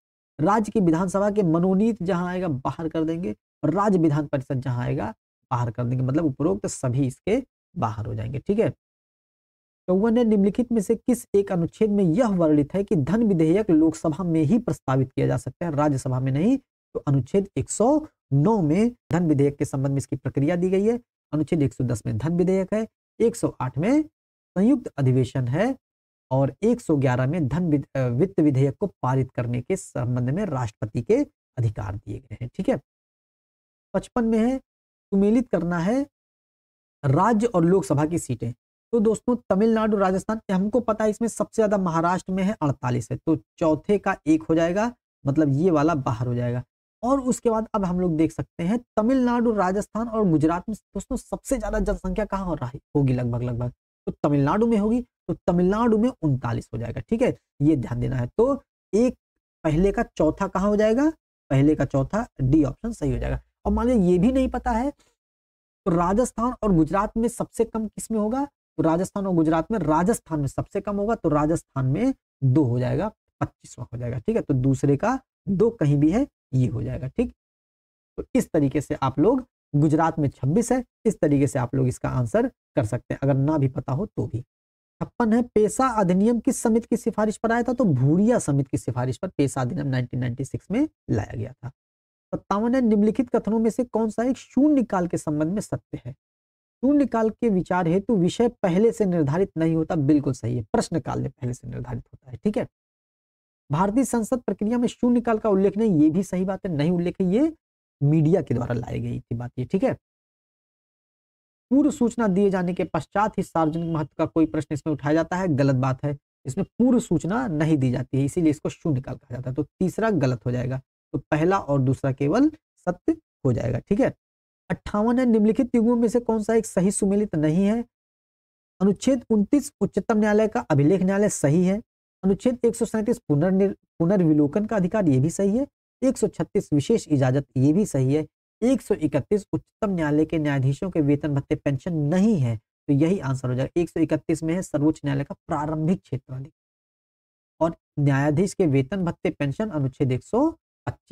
राज्य की विधानसभा के मनोनीत जहां आएगा बाहर कर देंगे और राज्य विधान परिषद जहां आएगा बाहर कर देंगे मतलब उपरोक्त तो सभी इसके बाहर हो जाएंगे ठीक है चौवन तो निम्नलिखित में से किस एक अनुच्छेद में यह वर्णित है कि धन विधेयक लोकसभा में ही प्रस्तावित किया जा सकता है राज्यसभा में नहीं तो अनुच्छेद एक में धन विधेयक के संबंध में इसकी प्रक्रिया दी गई है अनुच्छेद एक में धन विधेयक है एक में संयुक्त अधिवेशन है और 111 में धन वित्त विधेयक को पारित करने के संबंध में राष्ट्रपति के अधिकार दिए गए हैं ठीक है पचपन में है सुमिलित करना है राज्य और लोकसभा की सीटें तो दोस्तों तमिलनाडु राजस्थान हमको पता है इसमें सबसे ज्यादा महाराष्ट्र में है अड़तालीस है तो चौथे का एक हो जाएगा मतलब ये वाला बाहर हो जाएगा और उसके बाद अब हम लोग देख सकते हैं तमिलनाडु राजस्थान और गुजरात में दोस्तों सबसे ज्यादा जनसंख्या कहाँ हो रहा होगी लगभग लगभग तो तमिलनाडु में होगी तो तमिलनाडु में उनतालीस हो जाएगा ठीक है ये ध्यान देना है तो एक पहले का चौथा कहाँ हो जाएगा पहले का चौथा डी ऑप्शन सही हो जाएगा और मान लीजिए ये भी नहीं पता है तो राजस्थान और गुजरात में सबसे कम किस में होगा तो राजस्थान और गुजरात में राजस्थान में सबसे कम होगा तो राजस्थान में दो हो जाएगा पच्चीसवा हो जाएगा ठीक है तो दूसरे का दो कहीं भी है ये हो जाएगा ठीक तो इस तरीके से आप लोग गुजरात में छब्बीस है इस तरीके से आप लोग इसका आंसर कर सकते हैं अगर ना भी पता हो तो भी छप्पन है पेशा अधिनियम किस समिति की सिफारिश पर आया था तो भूरिया समिति की सिफारिश पर पेशा अधिनियम 1996 में लाया गया था सत्तावन है निम्नलिखित कथनों में से कौन सा एक शून्य काल के संबंध में सत्य है शून्य काल के विचार हेतु विषय पहले से निर्धारित नहीं होता बिल्कुल सही है प्रश्न काल में पहले से निर्धारित होता है ठीक है भारतीय संसद प्रक्रिया में शून्य काल का उल्लेख नहीं ये भी सही बात है नहीं उल्लेख है ये मीडिया के द्वारा लाई गई थी बात ये ठीक है पूर्व सूचना दिए जाने के पश्चात ही सार्वजनिक महत्व का कोई प्रश्न इसमें उठाया जाता है गलत बात है इसमें पूर्व सूचना नहीं दी जाती है इसीलिए इसको शून्य काल कहा जाता है तो तीसरा गलत हो जाएगा तो पहला और दूसरा केवल सत्य हो जाएगा ठीक है अट्ठावन है निम्नलिखित युगों में से कौन सा एक सही सुमेलित नहीं है अनुच्छेद उन्तीस उच्चतम न्यायालय का अभिलेख न्यायालय सही है अनुच्छेद एक सैंतीस पुनर्विलोकन का अधिकार ये भी सही है 136 विशेष इजाजत ये भी सही है 131 उच्चतम न्यायालय के न्यायाधीशों के वेतन भत्ते पेंशन नहीं है तो यही आंसर हो जाएगा 131 में है सर्वोच्च न्यायालय का प्रारंभिक क्षेत्राधिक और न्यायाधीश के वेतन भत्ते पेंशन अनुच्छेद एक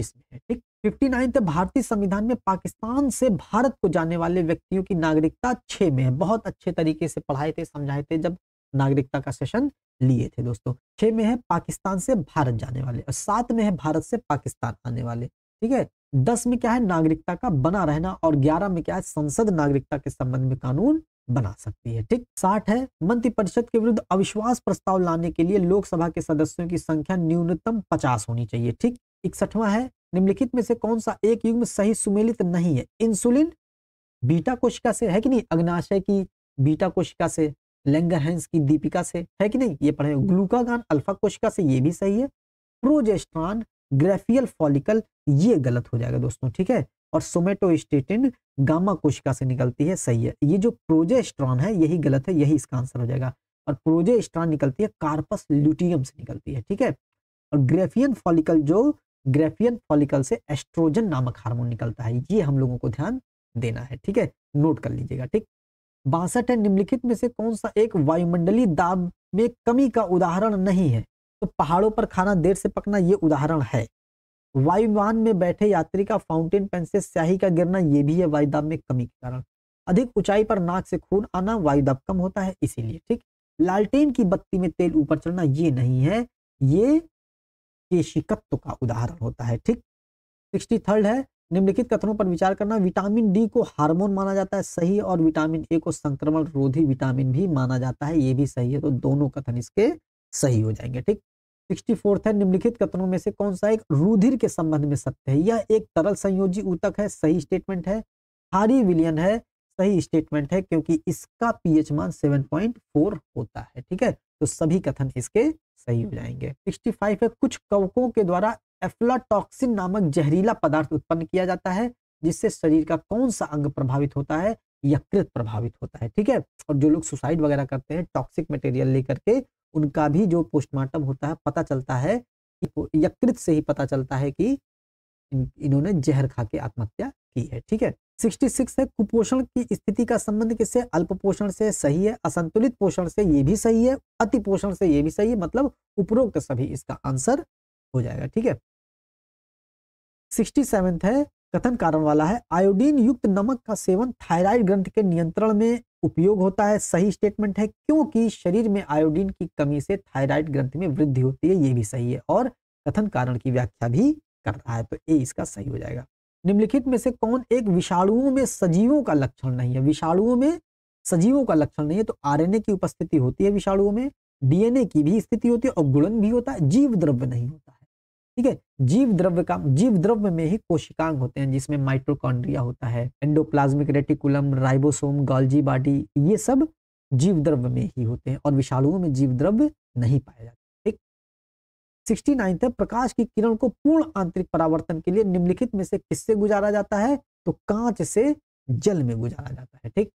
में है ठीक फिफ्टी नाइन भारतीय संविधान में पाकिस्तान से भारत को जाने वाले व्यक्तियों की नागरिकता छे में है बहुत अच्छे तरीके से पढ़ाए थे समझाए थे जब नागरिकता का सेशन लिए थे दोस्तों छह में है पाकिस्तान से भारत जाने वाले और सात में है भारत से पाकिस्तान आने वाले ठीक है दस में क्या है नागरिकता का बना रहना और ग्यारह में क्या है संसद नागरिकता के संबंध में कानून बना सकती है ठीक साठ है मंत्रिपरिषद के विरुद्ध अविश्वास प्रस्ताव लाने के लिए लोकसभा के सदस्यों की संख्या न्यूनतम पचास होनी चाहिए ठीक इकसठवा है निम्नलिखित में से कौन सा एक युग में सही सुमेलित नहीं है इंसुलिन बीटा कोशिका से है कि नहीं अग्नाशय की बीटा कोशिका से लेंगरहेंस की दीपिका से है कि नहीं ये पढ़े ग्लूकागान अल्फा कोशिका से ये भी सही है प्रोजेस्ट्रॉन ग्रेफियल फॉलिकल ये गलत हो जाएगा दोस्तों ठीक है और सोमेटोस्टेटिन गामा कोशिका से निकलती है सही है ये जो प्रोजेस्ट्रॉन है यही गलत है यही इसका आंसर हो जाएगा और प्रोजेस्ट्रॉन निकलती है कार्पस ल्यूटियम से निकलती है ठीक है और ग्रेफियन फॉलिकल जो ग्रेफियन फॉलिकल से एस्ट्रोजन नामक हार्मोन निकलता है ये हम लोगों को ध्यान देना है ठीक है नोट कर लीजिएगा ठीक बासठ है निम्नलिखित में से कौन सा एक वायुमंडलीय दाब में कमी का उदाहरण नहीं है तो पहाड़ों पर खाना देर से पकना ये उदाहरण है वायुवान में बैठे यात्री का फाउंटेन पेन से स्याही का गिरना ये भी है वायुदाब में कमी के कारण अधिक ऊंचाई पर नाक से खून आना वायुदाब कम होता है इसीलिए ठीक लालटेन की बत्ती में तेल ऊपर चढ़ना ये नहीं है ये केशिकत्व का उदाहरण होता है ठीक सिक्सटी थर्ड है निम्नलिखित कथनों पर विचार करना विटामिन डी को हार्मोन माना जाता है सही और विटामिन ए को संक्रमण रोधी विटामिन भी माना जाता है ये भी सही है तो दोनों कथन इसके सही हो जाएंगे ठीक सिक्सटी फोर्थ है निम्नलिखित कथनों में से कौन सा एक रुधिर के संबंध में सत्य है यह एक तरल संयोजी ऊतक है सही स्टेटमेंट है हारी विलियन है सही स्टेटमेंट है क्योंकि इसका पीएच मान 7.4 होता है ठीक है तो सभी कथन इसके सही हो जाएंगे 65 है कुछ कवकों के द्वारा एफ्लाटॉक्सिन नामक जहरीला पदार्थ उत्पन्न किया जाता है जिससे शरीर का कौन सा अंग प्रभावित होता है यकृत प्रभावित होता है ठीक है और जो लोग सुसाइड वगैरह करते हैं टॉक्सिक मटेरियल लेकर के उनका भी जो पोस्टमार्टम होता है पता चलता है यकृत से ही पता चलता है कि इन, इन्होंने जहर खा के आत्महत्या की है ठीक है 66 है कुपोषण की स्थिति का संबंध किससे अल्प पोषण से सही है असंतुलित पोषण से ये भी सही है अति पोषण से ये भी सही है मतलब उपरोक्त सभी इसका आंसर हो जाएगा ठीक है सिक्सटी सेवेंथ है कथन कारण वाला है आयोडीन युक्त नमक का सेवन थायराइड ग्रंथ के नियंत्रण में उपयोग होता है सही स्टेटमेंट है क्योंकि शरीर में आयोडीन की कमी से थायराइड ग्रंथ में वृद्धि होती है ये भी सही है और कथन कारण की व्याख्या भी कर रहा है तो ए इसका सही हो जाएगा निम्नलिखित में से कौन एक विषाणुओं में सजीवों का लक्षण नहीं है विषाणुओं में सजीवों का लक्षण नहीं है तो आरएनए की उपस्थिति होती है विषाणुओं में डीएनए की भी स्थिति होती है और गुणन भी होता है जीव द्रव्य नहीं होता है ठीक है जीव द्रव्य का जीव द्रव्य में ही कोशिकांग होते हैं जिसमें माइट्रोकॉन्ड्रिया होता है endoplasmic reticulum ribosome Golgi body ये सब जीव द्रव्य में ही होते हैं और विषाणुओं में जीव द्रव्य नहीं पाया जाता सिक्सटी नाइन्थ है प्रकाश की किरण को पूर्ण आंतरिक परावर्तन के लिए निम्नलिखित में से किससे गुजारा जाता है तो कांच से जल में गुजारा जाता है ठीक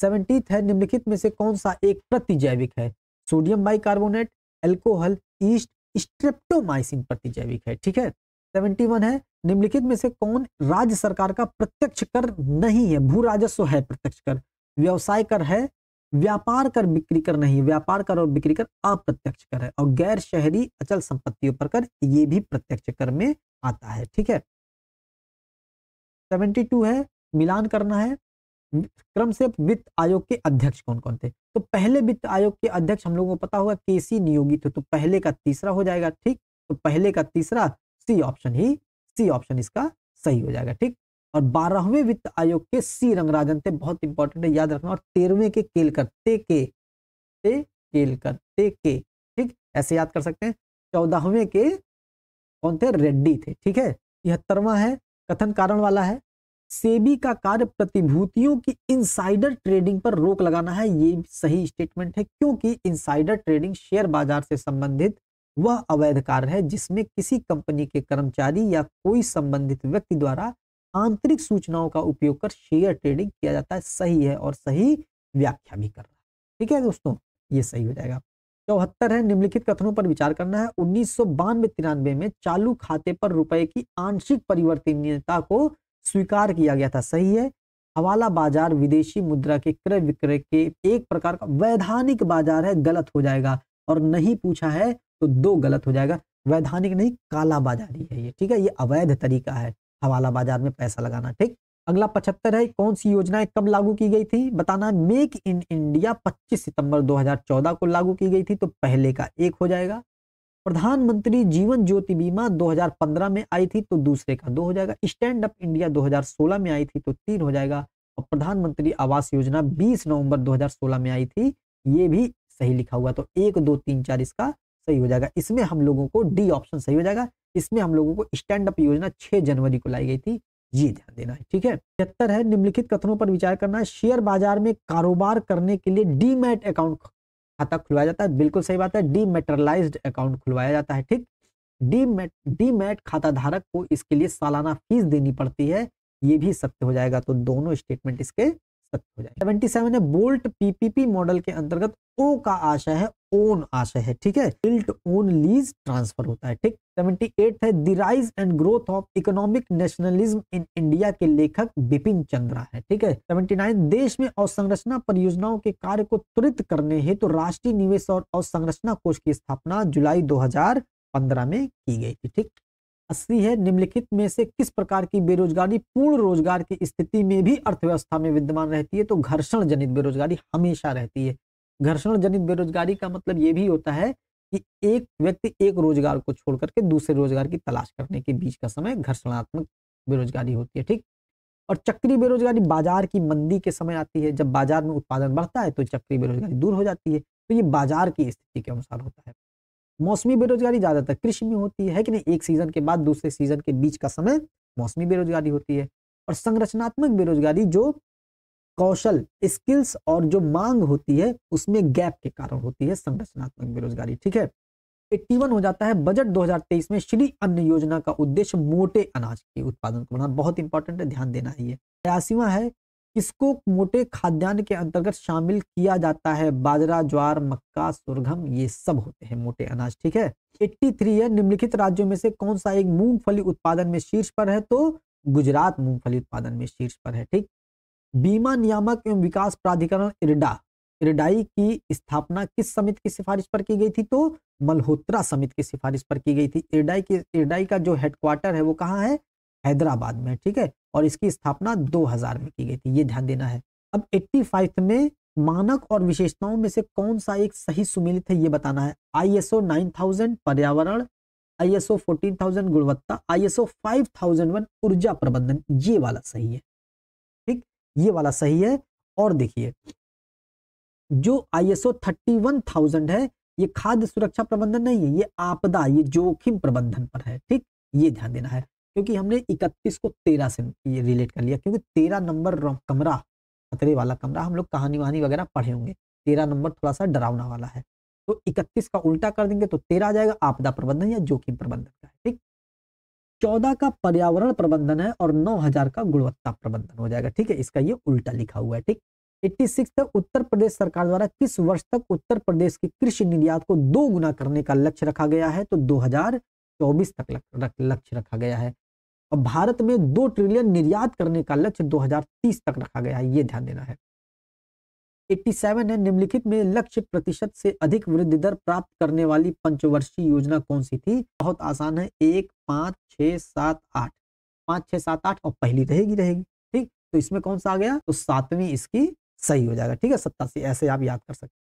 सेवनटीथ है निम्नलिखित में से कौन सा एक प्रतिजैविक है sodium bicarbonate alcohol yeast streptomycin प्रतिजैविक है ठीक है 71 है निम्नलिखित में से कौन राज्य सरकार का प्रत्यक्ष कर नहीं है भू राजस्व है प्रत्यक्ष कर व्यवसाय कर है व्यापार कर बिक्री कर नहीं व्यापार कर और बिक्री कर अप्रत्यक्ष कर है और गैर शहरी अचल संपत्तियों पर कर ये भी प्रत्यक्ष कर में आता है ठीक है 72 है मिलान करना है से वित्त आयोग के अध्यक्ष कौन कौन थे तो पहले वित्त आयोग के अध्यक्ष हम लोगों को पता होगा के सी नियोगी थे तो पहले का तीसरा हो जाएगा ठीक तो पहले का तीसरा सी ऑप्शन ही सी ऑप्शन इसका सही हो जाएगा ठीक और बारहवें वित्त आयोग के सी रंगराजन थे बहुत इंपॉर्टेंट है याद रखना और तेरहवें के केलकर ते के ते केलकर ते के ठीक ऐसे याद कर सकते हैं चौदहवें के कौन थे रेड्डी थे ठीक है तिहत्तरवा है कथन कारण वाला है सेबी का कार्य प्रतिभूतियों की इनसाइडर ट्रेडिंग पर रोक लगाना है ये सही स्टेटमेंट है क्योंकि इनसाइडर ट्रेडिंग शेयर बाजार से संबंधित वह अवैध कार्य है जिसमें किसी कंपनी के कर्मचारी या कोई संबंधित व्यक्ति द्वारा आंतरिक सूचनाओं का उपयोग कर शेयर ट्रेडिंग किया जाता है सही है और सही व्याख्या भी कर रहा है ठीक है दोस्तों ये सही हो जाएगा चौहत्तर है निम्नलिखित कथनों पर विचार करना है उन्नीस सौ में चालू खाते पर रुपए की आंशिक परिवर्तनीयता को स्वीकार किया गया था सही है हवाला बाजार विदेशी मुद्रा के क्रय विक्रय के एक प्रकार का वैधानिक बाजार है गलत हो जाएगा और नहीं पूछा है तो दो गलत हो जाएगा वैधानिक नहीं काला बाजारी है ये ठीक है ये अवैध तरीका है हवाला बाजार में पैसा लगाना ठीक अगला पचहत्तर है कौन सी योजनाएं कब लागू की गई थी बताना मेक इन इंडिया 25 सितंबर 2014 को लागू की गई थी तो पहले का एक हो जाएगा प्रधानमंत्री जीवन ज्योति बीमा 2015 में आई थी तो दूसरे का दो हो जाएगा स्टैंड अप इंडिया 2016 में आई थी तो तीन हो जाएगा और प्रधानमंत्री आवास योजना 20 नवंबर 2016 में आई थी ये भी सही लिखा हुआ तो एक दो तीन चार इसका सही हो जाएगा इसमें हम लोगों को डी ऑप्शन सही हो जाएगा इसमें हम लोगों को स्टैंड अप योजना छह जनवरी को लाई गई थी ये ध्यान देना है ठीक है छिहत्तर है निम्नलिखित कथनों पर विचार करना है शेयर बाजार में कारोबार करने के लिए डीमेट अकाउंट खाता खुलवाया जाता है बिल्कुल सही बात है डीमेटरलाइज्ड अकाउंट खुलवाया जाता है ठीक डीमेट डीमेट खाता धारक को इसके लिए सालाना फीस देनी पड़ती है ये भी सत्य हो जाएगा तो दोनों स्टेटमेंट इसके सत्य हो जाएगा सेवेंटी सेवन है बोल्ट पीपीपी मॉडल के अंतर्गत ओ का आशय है ओन आशय है ठीक है बिल्ट ओन लीज ट्रांसफर होता है ठीक 78 है the rise and growth of economic nationalism in India के लेखक बिपिन चंद्रा है ठीक है 79 देश में अवसंरचना परियोजनाओं के कार्य को त्वरित करने हेतु तो राष्ट्रीय निवेश और अवसंरचना कोष की स्थापना जुलाई 2015 में की गई थी ठीक अस्सी है निम्नलिखित में से किस प्रकार की बेरोजगारी पूर्ण रोजगार की स्थिति में भी अर्थव्यवस्था में विद्यमान रहती है तो घर्षण जनित बेरोजगारी हमेशा रहती है घर्षण जनित बेरोजगारी का मतलब ये भी होता है कि एक व्यक्ति एक रोजगार को छोड़ करके दूसरे रोजगार की तलाश करने के बीच का समय घर्षणात्मक बेरोजगारी होती है ठीक और चक्रीय बेरोजगारी बाजार की मंदी के समय आती है जब बाजार में उत्पादन बढ़ता है तो चक्रीय बेरोजगारी दूर हो जाती है तो ये बाजार की स्थिति के अनुसार होता है मौसमी बेरोजगारी ज्यादातर कृषि में होती है कि नहीं एक सीजन के बाद दूसरे सीजन के बीच का समय मौसमी बेरोजगारी होती है और संरचनात्मक बेरोजगारी जो कौशल स्किल्स और जो मांग होती है उसमें गैप के कारण होती है संरचनात्मक बेरोजगारी ठीक है 81 हो जाता है बजट 2023 में श्री अन्न योजना का उद्देश्य मोटे अनाज के उत्पादन को बढ़ाना बहुत इंपॉर्टेंट है ध्यान देना है ये बयासीवा है इसको मोटे खाद्यान्न के अंतर्गत शामिल किया जाता है बाजरा ज्वार मक्का सुरगम ये सब होते हैं मोटे अनाज ठीक है 83 है निम्नलिखित राज्यों में से कौन सा एक मूंगफली उत्पादन में शीर्ष पर है तो गुजरात मूंगफली उत्पादन में शीर्ष पर है ठीक बीमा नियामक एवं विकास प्राधिकरण इरडा इरडाई की स्थापना किस समिति की सिफारिश पर की गई थी तो मल्होत्रा समिति की सिफारिश पर की गई थी इरडाई की इरडाई का जो हेडक्वार्टर है वो कहाँ है हैदराबाद में ठीक है और इसकी स्थापना 2000 में की गई थी ये ध्यान देना है अब एट्टी में मानक और विशेषताओं में से कौन सा एक सही सुमिलित है ये बताना है I S O nine thousand पर्यावरण I S O fourteen thousand गुणवत्ता I S O five thousand one ऊर्जा प्रबंधन ये वाला सही है ये वाला सही है और देखिए जो आईएसओ 31000 है ये खाद्य सुरक्षा प्रबंधन नहीं है ये आपदा ये जोखिम प्रबंधन पर है ठीक ये ध्यान देना है क्योंकि हमने 31 को 13 से ये रिलेट कर लिया क्योंकि 13 नंबर कमरा खतरे वाला कमरा हम लोग कहानी वहानी वगैरह पढ़े होंगे तेरह नंबर थोड़ा सा डरावना वाला है तो इकतीस का उल्टा कर देंगे तो तेरह आ जाएगा आपदा प्रबंधन या जोखिम प्रबंधन चौदह का पर्यावरण प्रबंधन है और नौ हजार का गुणवत्ता प्रबंधन हो जाएगा ठीक है इसका ये उल्टा लिखा हुआ है ठीक 86 तक उत्तर प्रदेश सरकार द्वारा किस वर्ष तक उत्तर प्रदेश की कृषि निर्यात को दो गुना करने का लक्ष्य रखा गया है तो 2024 तक लक्ष्य रखा गया है और भारत में दो ट्रिलियन निर्यात करने का लक्ष्य 2030 तक रखा गया है ये ध्यान देना है 87 है निम्नलिखित में लक्ष्य प्रतिशत से अधिक वृद्धि दर प्राप्त करने वाली पंचवर्षीय योजना कौन सी थी बहुत आसान है एक पांच छ सात आठ पांच छह सात आठ और पहली रहेगी रहेगी ठीक तो इसमें कौन सा आ गया तो सातवीं इसकी सही हो जाएगा ठीक है सत्तासी ऐसे आप याद कर सकते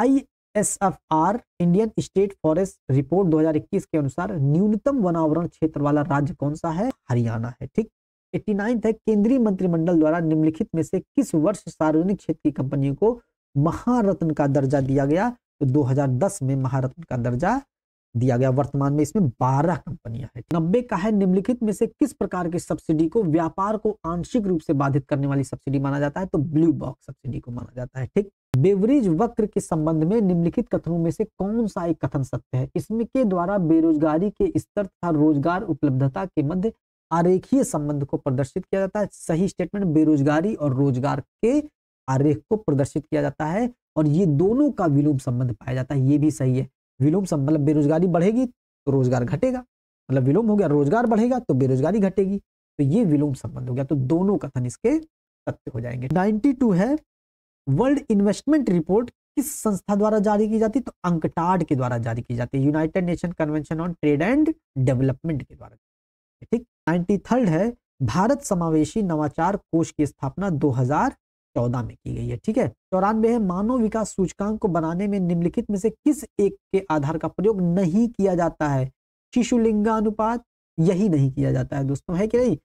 I S F R Indian State Forest Report 2021 के अनुसार न्यूनतम वनावरण क्षेत्र वाला राज्य कौन सा है हरियाणा है ठीक एट्टी नाइन्थ है केंद्रीय मंत्रिमंडल द्वारा निम्नलिखित में से किस वर्ष सार्वजनिक क्षेत्र की कंपनियों को महारत्न का दर्जा दिया गया तो 2010 में महारत्न का दर्जा दिया गया वर्तमान में इसमें 12 कंपनियां हैं नब्बे का है निम्नलिखित में से किस प्रकार की सब्सिडी को व्यापार को आंशिक रूप से बाधित करने वाली सब्सिडी माना जाता है तो ब्लू बॉक्स सब्सिडी को माना जाता है ठीक बेवरेज वक्र के संबंध में निम्नलिखित कथनों में से कौन सा एक कथन सत्य है इसमें के द्वारा बेरोजगारी के स्तर तथा रोजगार उपलब्धता के मध्य आरेखीय संबंध को प्रदर्शित किया जाता है सही स्टेटमेंट बेरोजगारी और रोजगार के आरेख को प्रदर्शित किया जाता है और ये दोनों का विलोम संबंध पाया जाता है ये भी सही है विलोम संबंध मतलब बेरोजगारी बढ़ेगी तो रोजगार घटेगा मतलब विलोम हो गया रोजगार बढ़ेगा तो बेरोजगारी घटेगी तो ये विलोम संबंध हो गया तो दोनों कथन इसके सत्य हो जाएंगे नाइनटी है वर्ल्ड इन्वेस्टमेंट रिपोर्ट किस संस्था द्वारा जारी की जाती है तो अंकटाड के द्वारा जारी की जाती है United Nation Convention on Trade and Development के द्वारा ठीक नाइन्टी थर्ड है भारत समावेशी नवाचार कोष की स्थापना 2014 में की गई है ठीक है चौरानवे है मानव विकास सूचकांक को बनाने में निम्नलिखित में से किस एक के आधार का प्रयोग नहीं किया जाता है शिशु लिंगानुपात यही नहीं किया जाता है दोस्तों है कि नहीं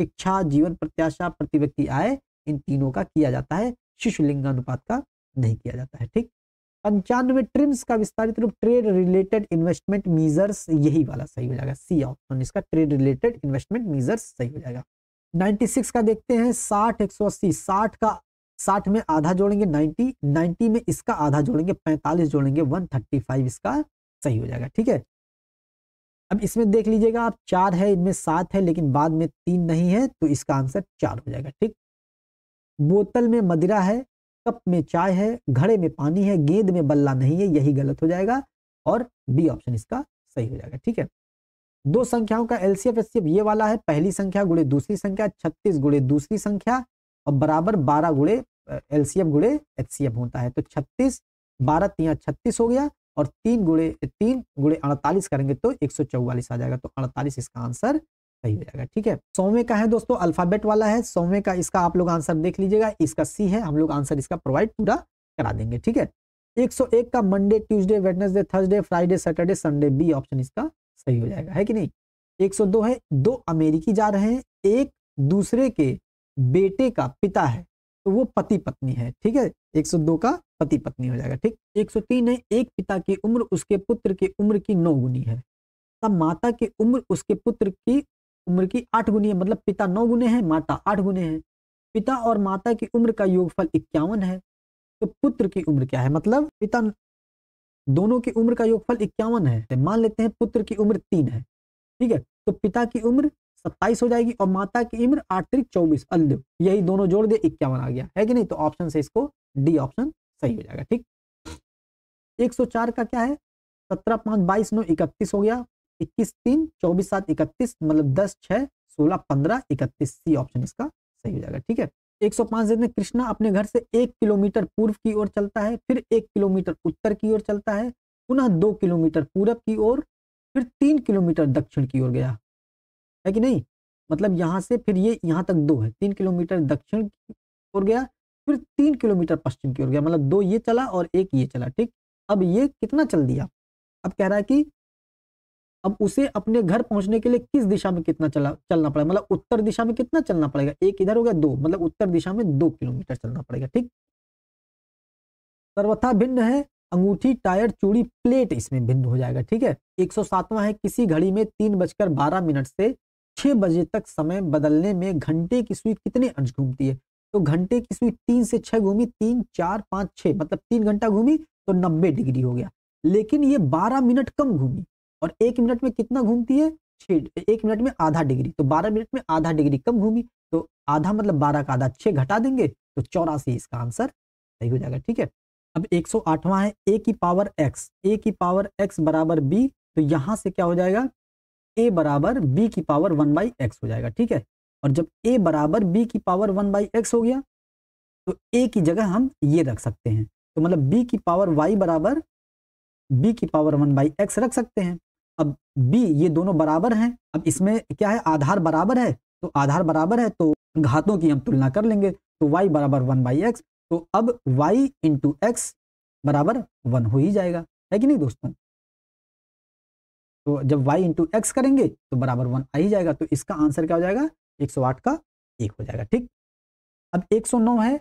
शिक्षा जीवन प्रत्याशा प्रति व्यक्ति आय इन तीनों का किया जाता है शिशु लिंगानुपात का नहीं किया जाता है ठीक पंचानवे ट्रिम्स का विस्तारित रूप ट्रेड रिलेटेड इन्वेस्टमेंट मीजर्स यही वाला सही हो जाएगा सी ऑप्शन इसका ट्रेड रिलेटेड इन्वेस्टमेंट मीजर्स सही हो जाएगा 96 का देखते हैं 60 एक 60 का 60 में आधा जोड़ेंगे 90 90 में इसका आधा जोड़ेंगे 45 जोड़ेंगे 135 इसका सही हो जाएगा ठीक है अब इसमें देख लीजिएगा आप चार है इनमें सात है लेकिन बाद में तीन नहीं है तो इसका आंसर चार हो जाएगा ठीक बोतल में मदिरा है कप में चाय है घड़े में पानी है गेंद में बल्ला नहीं है यही गलत हो जाएगा और बी ऑप्शन इसका सही हो जाएगा ठीक है दो संख्याओं का एलसीएफ एससीएफ ये वाला है पहली संख्या गुड़े दूसरी संख्या छत्तीस गुड़े दूसरी संख्या और बराबर बारह गुड़े एलसीएफ गुड़े एच होता है तो छत्तीस बारह तीन छत्तीस हो गया और तीन गुड़े तीन गुड़े अड़तालीस करेंगे तो एक आ जाएगा तो अड़तालीस इसका आंसर सही हो जाएगा ठीक है सौवें का है दोस्तों अल्फाबेट वाला है सौवें का इसका आप लोग आंसर देख लीजिएगा इसका सी है हम लोग आंसर इसका प्रोवाइड पूरा करा देंगे ठीक है 101 का Monday Tuesday Wednesday Thursday Friday Saturday Sunday B option इसका सही हो जाएगा है कि नहीं 102 है दो अमेरिकी जा रहे हैं एक दूसरे के बेटे का पिता है तो वो पति पत्नी है ठीक है 102 का पति पत्नी हो जाएगा ठीक 103 है एक पिता की उम्र उसके पुत्र की उम्र की नौ गुनी है तब माता की उम्र उसके पुत्र की उम्र की आठ गुनी है मतलब पिता नौ गुने हैं माता आठ गुने हैं पिता और माता की उम्र का योगफल इक्यावन है तो पुत्र की उम्र क्या है मतलब पिता दोनों की उम्र का योगफल इक्यावन है तो मान लेते हैं पुत्र की उम्र तीन है ठीक है तो पिता की उम्र सत्ताईस हो जाएगी और माता की उम्र आठ तरीक चौबीस अल्दो यही दोनों जोड़ दे इक्यावन आ गया है कि नहीं तो ऑप्शन से इसको डी ऑप्शन सही हो जाएगा ठीक 104 का क्या है सत्रह पांच बाईस नौ इकतीस हो गया इक्कीस तीन चौबीस सात इकतीस मतलब दस छह सोलह पंद्रह इकतीस सी ऑप्शन इसका सही हो जाएगा ठीक है 105 में कृष्णा अपने घर से एक किलोमीटर पूर्व की ओर चलता है फिर एक किलोमीटर उत्तर की ओर चलता है पुनः दो किलोमीटर पूरब की ओर फिर तीन किलोमीटर दक्षिण की ओर गया है कि नहीं मतलब यहाँ से फिर ये यहाँ तक दो है तीन किलोमीटर दक्षिण की ओर गया फिर तीन किलोमीटर पश्चिम की ओर गया मतलब दो ये चला और एक ये चला ठीक अब ये कितना चल दिया अब कह रहा है कि अब उसे अपने घर पहुंचने के लिए किस दिशा में कितना चला चलना पड़ेगा मतलब उत्तर दिशा में कितना चलना पड़ेगा एक इधर हो गया दो मतलब उत्तर दिशा में दो किलोमीटर चलना पड़ेगा ठीक सर्वथा भिन्न है अंगूठी टायर चूड़ी प्लेट इसमें भिन्न हो जाएगा ठीक है एक है किसी घड़ी में तीन बजकर बारह मिनट से छह बजे तक समय बदलने में घंटे की सुई कितने अंश घूमती है तो घंटे की सुई तीन से छह घूमी तीन चार पांच छह मतलब तीन घंटा घूमी तो नब्बे डिग्री हो गया लेकिन ये बारह मिनट कम घूमी और एक मिनट में कितना घूमती है छः एक मिनट में आधा डिग्री तो बारह मिनट में आधा डिग्री कम घूमी तो आधा मतलब बारह का आधा छः घटा देंगे तो चौरासी इसका आंसर सही हो जाएगा ठीक है अब 108वां है ए की पावर एक्स ए की पावर एक्स बराबर बी तो यहाँ से क्या हो जाएगा ए बराबर बी की पावर वन बाई एक्स हो जाएगा ठीक है और जब ए बराबर बी की पावर वन बाई एक्स हो गया तो ए की जगह हम ये रख सकते हैं तो मतलब बी की पावर वाई बराबर बी की पावर वन बाई एक्स रख सकते हैं अब बी ये दोनों बराबर हैं अब इसमें क्या है आधार बराबर है तो आधार बराबर है तो घातों की हम तुलना कर लेंगे तो वाई बराबर वन बाई एक्स तो अब वाई इंटू एक्स बराबर वन हो ही जाएगा है कि नहीं दोस्तों तो जब वाई इंटू एक्स करेंगे तो बराबर वन आ ही जाएगा तो इसका आंसर क्या हो जाएगा आठ का एक हो जाएगा ठीक अब नौ है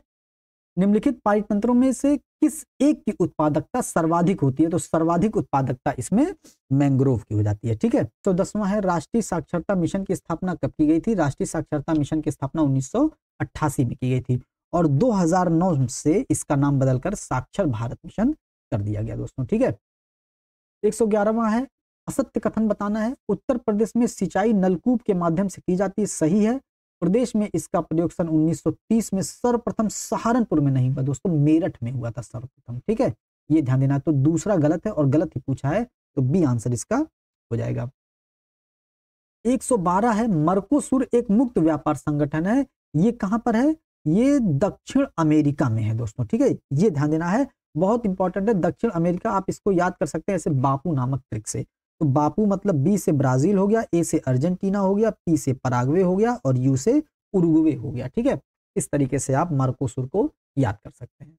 निम्नलिखित पारितंत्रों में से किस एक की उत्पादकता सर्वाधिक होती है तो सर्वाधिक उत्पादकता इसमें मैंग्रोव की हो जाती है ठीक है तो दसवां है राष्ट्रीय साक्षरता मिशन की स्थापना कब की गई थी राष्ट्रीय साक्षरता मिशन की स्थापना उन्नीस में की गई थी और 2009 से इसका नाम बदलकर साक्षर भारत मिशन कर दिया गया दोस्तों ठीक है एक सौ ग्यारहवा है असत्य कथन बताना है उत्तर प्रदेश में सिंचाई नलकूप के माध्यम से की जाती है सही है प्रदेश में इसका प्रयोग सन 1930 में सर्वप्रथम सहारनपुर में नहीं हुआ दोस्तों मेरठ में हुआ था सर्वप्रथम ठीक है ये ध्यान देना तो दूसरा गलत है और गलत ही पूछा है तो बी आंसर इसका हो जाएगा 112 है मरकोसुर एक मुक्त व्यापार संगठन है ये कहां पर है ये दक्षिण अमेरिका में है दोस्तों ठीक है ये ध्यान देना है बहुत इंपॉर्टेंट है दक्षिण अमेरिका आप इसको याद कर सकते हैं ऐसे बापू नामक ट्रिक से तो बापू मतलब बी से ब्राजील हो गया ए से अर्जेंटीना हो गया पी से परागवे हो गया और यू से उरुग्वे हो गया ठीक है इस तरीके से आप मार्कोसुर को याद कर सकते हैं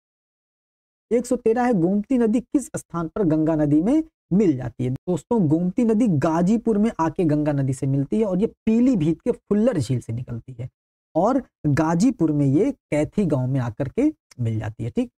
113 है गोमती नदी किस स्थान पर गंगा नदी में मिल जाती है दोस्तों गोमती नदी गाजीपुर में आके गंगा नदी से मिलती है और ये पीलीभीत के फुल्लर झील से निकलती है और गाजीपुर में ये कैथी गांव में आकर के मिल जाती है ठीक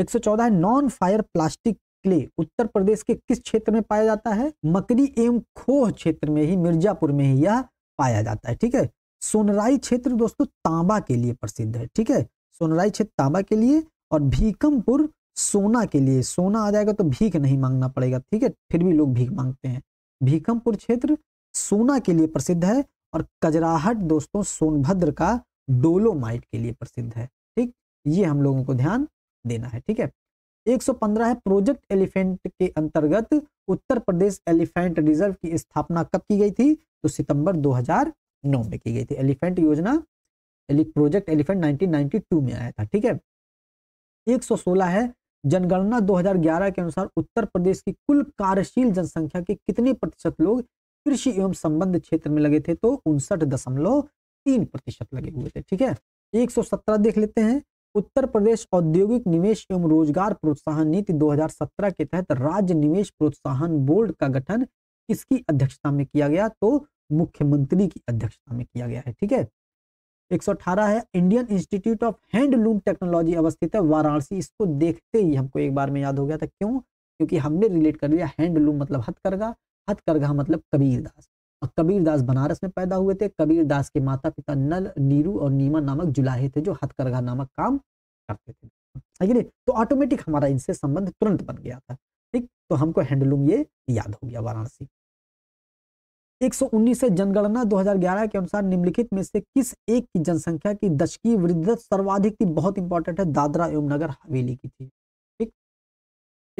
114 है non fire plastic clay Uttar Pradesh के किस क्षेत्र में पाया जाता है मकरी एवं खोह क्षेत्र में ही मिर्जापुर में ही यह पाया जाता है ठीक है सोनराई क्षेत्र दोस्तों तांबा के लिए प्रसिद्ध है ठीक है सोनराई क्षेत्र तांबा के लिए और भीकमपुर सोना के लिए सोना आ जाएगा तो भीख नहीं मांगना पड़ेगा ठीक है फिर भी लोग भीख मांगते हैं भीकमपुर क्षेत्र सोना के लिए प्रसिद्ध है और कजराहट दोस्तों सोनभद्र का डोलोमाइट के लिए प्रसिद्ध है ठीक ये हम लोगों को ध्यान देना है ठीक है 115 है प्रोजेक्ट एलिफेंट के अंतर्गत उत्तर प्रदेश एलिफेंट रिजर्व की स्थापना कब की गई थी तो सितंबर 2009 में की गई थी एलिफेंट योजना प्रोजेक्ट एलिफेंट 1992 में आया था ठीक है 116 है जनगणना 2011 के अनुसार उत्तर प्रदेश की कुल कार्यशील जनसंख्या के कितने प्रतिशत लोग कृषि एवं संबंध क्षेत्र में लगे थे तो उनसठ दशमलव तीन प्रतिशत लगे हुए थे ठीक है एक देख लेते हैं उत्तर प्रदेश औद्योगिक निवेश एवं रोजगार प्रोत्साहन नीति 2017 के तहत राज्य निवेश प्रोत्साहन बोर्ड का गठन किसकी अध्यक्षता में किया गया तो मुख्यमंत्री की अध्यक्षता में किया गया है ठीक है 118 है Indian Institute of Handloom Technology अवस्थित है वाराणसी इसको देखते ही हमको एक बार में याद हो गया था क्यों क्योंकि हमने रिलेट कर लिया हैंडलूम मतलब हथकरघा हथकरघा मतलब कबीरदास और कबीरदास बनारस में पैदा हुए थे कबीरदास के माता पिता नल नीरू और नीमा नामक जुलाहे थे जो हथकरघा नामक काम करते थे नहीं? तो ऑटोमेटिक हमारा इनसे संबंध तुरंत बन गया था ठीक तो हमको हैंडलूम ये याद हो गया वाराणसी 119 से जनगणना 2011 के अनुसार निम्नलिखित में से किस एक की जनसंख्या की दशकीय वृद्धि सर्वाधिक थी बहुत इंपॉर्टेंट है दादरा एवं नगर हवेली की थी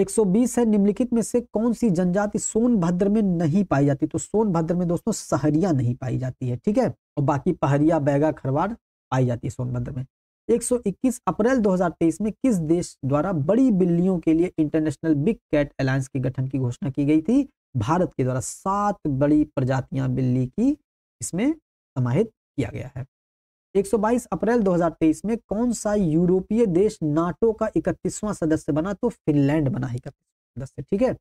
120 है निम्नलिखित में से कौन सी जनजाति सोनभद्र में नहीं पाई जाती तो सोनभद्र में दोस्तों सहरिया नहीं पाई जाती है ठीक है और बाकी पहरिया बैगा खरवाड़ पाई जाती है सोनभद्र में 121 अप्रैल 2023 में किस देश द्वारा बड़ी बिल्लियों के लिए इंटरनेशनल बिग कैट अलायंस के गठन की घोषणा की गई थी भारत के द्वारा सात बड़ी प्रजातियां बिल्ली की इसमें समाहित किया गया है 122 अप्रैल 2023 में कौन सा यूरोपीय देश नाटो का इकतीसवां सदस्य बना तो फिनलैंड बना ही सदस्य ठीक है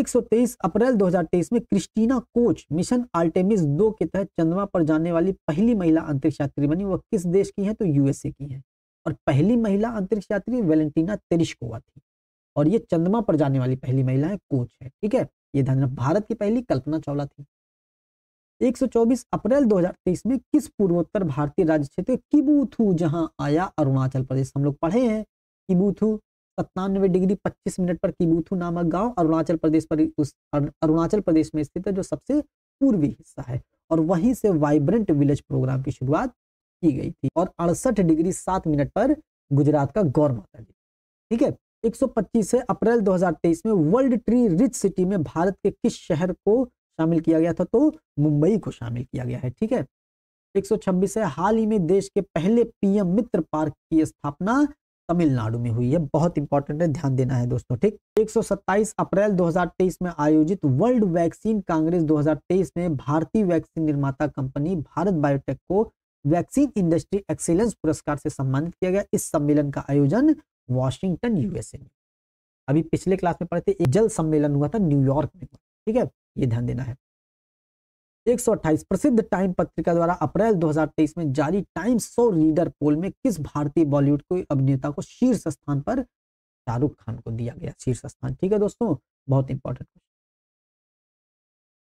123 अप्रैल 2023 में क्रिस्टीना कोच मिशन आल्टेमिस दो के तहत चंद्रमा पर जाने वाली पहली महिला अंतरिक्ष यात्री बनी वह किस देश की है तो यूएसए की है और पहली महिला अंतरिक्ष यात्री वेलेंटीना तेरिशकोवा थी और ये चंद्रमा पर जाने वाली पहली महिला है कोच है ठीक है ये ध्यान भारत की पहली कल्पना चावला थी 124 अप्रैल 2023 में किस पूर्वोत्तर भारतीय राज्य क्षेत्र किबूथू जहां आया अरुणाचल प्रदेश हम लोग पढ़े हैं किबूथू सत्तानवे डिग्री 25 मिनट पर किबूथू नामक गांव अरुणाचल प्रदेश पर उस अरुणाचल प्रदेश में स्थित है जो सबसे पूर्वी हिस्सा है और वहीं से वाइब्रेंट विलेज प्रोग्राम की शुरुआत की गई थी और अड़सठ डिग्री सात मिनट पर गुजरात का गौर माता जी ठीक है 125 से अप्रैल 2023 में वर्ल्ड ट्री रिच सिटी में भारत के किस शहर को शामिल किया गया था तो मुंबई को शामिल किया गया है ठीक है 126 है हाल ही में देश के पहले पीएम मित्र पार्क की स्थापना तमिलनाडु में हुई है बहुत इंपॉर्टेंट है ध्यान देना है दोस्तों ठीक 127 अप्रैल 2023 में आयोजित वर्ल्ड वैक्सीन कांग्रेस 2023 में भारतीय वैक्सीन निर्माता कंपनी भारत बायोटेक को वैक्सीन इंडस्ट्री एक्सीलेंस पुरस्कार से सम्मानित किया गया इस सम्मेलन का आयोजन वॉशिंगटन यूएसए में अभी पिछले क्लास में पढ़े थे जल सम्मेलन हुआ था न्यूयॉर्क में ठीक है ये ध्यान देना है 128 प्रसिद्ध टाइम पत्रिका द्वारा अप्रैल 2023 में जारी टाइम सो रीडर पोल में किस भारतीय बॉलीवुड के अभिनेता को शीर्ष स्थान पर शाहरुख खान को दिया गया शीर्ष स्थान ठीक है दोस्तों बहुत इंपॉर्टेंट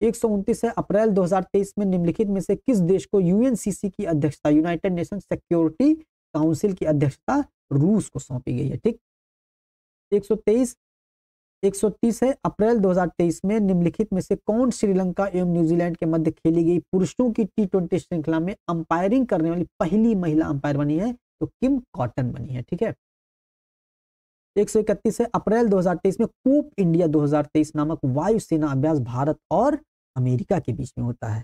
क्वेश्चन एक है अप्रैल 2023 में निम्नलिखित में से किस देश को यूएनसीसी की अध्यक्षता यूनाइटेड नेशन सिक्योरिटी काउंसिल की अध्यक्षता रूस को सौंपी गई है ठीक 123 130 है अप्रैल 2023 में निम्नलिखित में से कौन श्रीलंका एवं न्यूजीलैंड के मध्य खेली गई पुरुषों की टी ट्वेंटी श्रृंखला में अंपायरिंग करने वाली पहली महिला अंपायर बनी है तो किम कॉटन बनी है ठीक है 131 है अप्रैल 2023 में कूप इंडिया 2023 नामक वायुसेना अभ्यास भारत और अमेरिका के बीच में होता है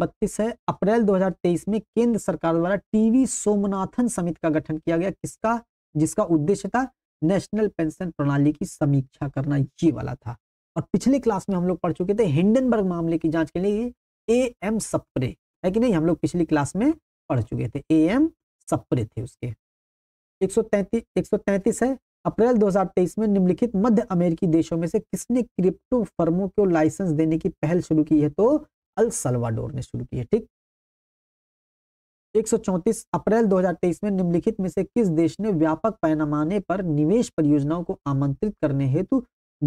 बत्तीस है अप्रैल तेईस में केंद्र सरकार द्वारा टीवी सोमनाथन समिति का गठन किया गया किसका जिसका उद्देश्य था नेशनल पेंशन प्रणाली की समीक्षा करना ये वाला था और पिछली क्लास में हम लोग पढ़ चुके थे हिंडनबर्ग मामले की जांच के लिए ए एम सप्रे है कि नहीं हम लोग पिछली क्लास में पढ़ चुके थे ए एम सप्रे थे उसके एक सौ तैतीस है अप्रैल 2023 में निम्नलिखित मध्य अमेरिकी देशों में से किसने क्रिप्टो फर्मों को लाइसेंस देने की पहल शुरू की है तो अल सलवाडोर ने शुरू की है ठीक 134 अप्रैल 2023 में निम्नलिखित में से किस देश ने व्यापक पैमाने पर निवेश परियोजनाओं को आमंत्रित करने हेतु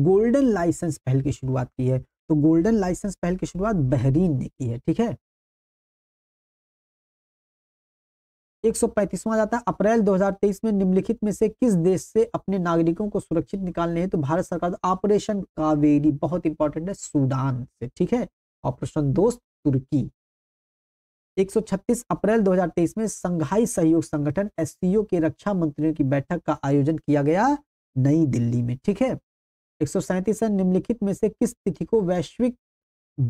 गोल्डन लाइसेंस पहल की शुरुआत की है तो गोल्डन लाइसेंस पहल की शुरुआत बहरीन ने की है ठीक है 135वां जाता है अप्रैल 2023 में निम्नलिखित में से किस देश से अपने नागरिकों को सुरक्षित निकालने हैं तो भारत सरकार ऑपरेशन कावेरी बहुत इंपॉर्टेंट है सूडान से ठीक है ऑपरेशन दोस्त तुर्की 136 अप्रैल 2023 में संघाई सहयोग संगठन एस के रक्षा मंत्रियों की बैठक का आयोजन किया गया नई दिल्ली में ठीक है एक है निम्नलिखित में से किस तिथि को वैश्विक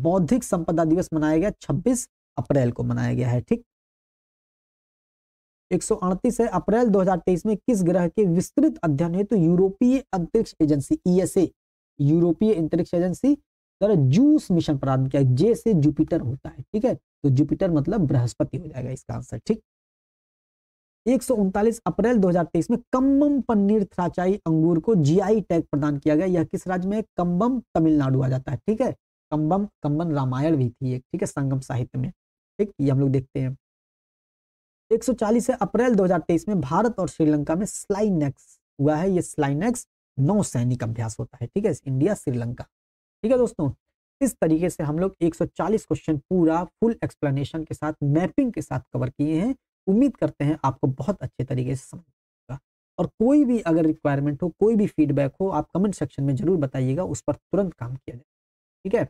बौद्धिक संपदा दिवस मनाया गया 26 अप्रैल को मनाया गया है ठीक एक है अप्रैल 2023 में किस ग्रह के विस्तृत अध्ययन हेतु तो यूरोपीय अंतरिक्ष एजेंसी ईएसए यूरोपीय अंतरिक्ष एजेंसी द्वारा जूस मिशन प्रारंभ किया जे से जुपिटर होता है ठीक है तो जुपिटर मतलब बृहस्पति हो जाएगा इसका आंसर ठीक एक अप्रैल 2023 में कम्बम पन्नीर थ्राचाई अंगूर को जीआई टैग प्रदान किया गया यह किस राज्य में कम्बम तमिलनाडु आ जाता है ठीक है कम्बम कम्बन रामायण भी थी एक ठीक है संगम साहित्य में ठीक ये हम लोग देखते हैं 140 अप्रैल 2023 में भारत और श्रीलंका में स्लाइनेक्स हुआ है ये स्लाइनेक्स नौ सैनिक अभ्यास होता है ठीक है इंडिया श्रीलंका ठीक है दोस्तों इस तरीके से हम लोग 140 क्वेश्चन पूरा फुल एक्सप्लेनेशन के साथ मैपिंग के साथ कवर किए हैं उम्मीद करते हैं आपको बहुत अच्छे तरीके से समझ आएगा और कोई भी अगर रिक्वायरमेंट हो कोई भी फीडबैक हो आप कमेंट सेक्शन में जरूर बताइएगा उस पर तुरंत काम किया जाए ठीक है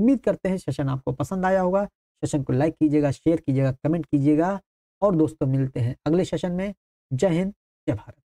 उम्मीद करते हैं सेशन आपको पसंद आया होगा सेशन को लाइक कीजिएगा शेयर कीजिएगा कमेंट कीजिएगा और दोस्तों मिलते हैं अगले सेशन में जय हिंद जय भारत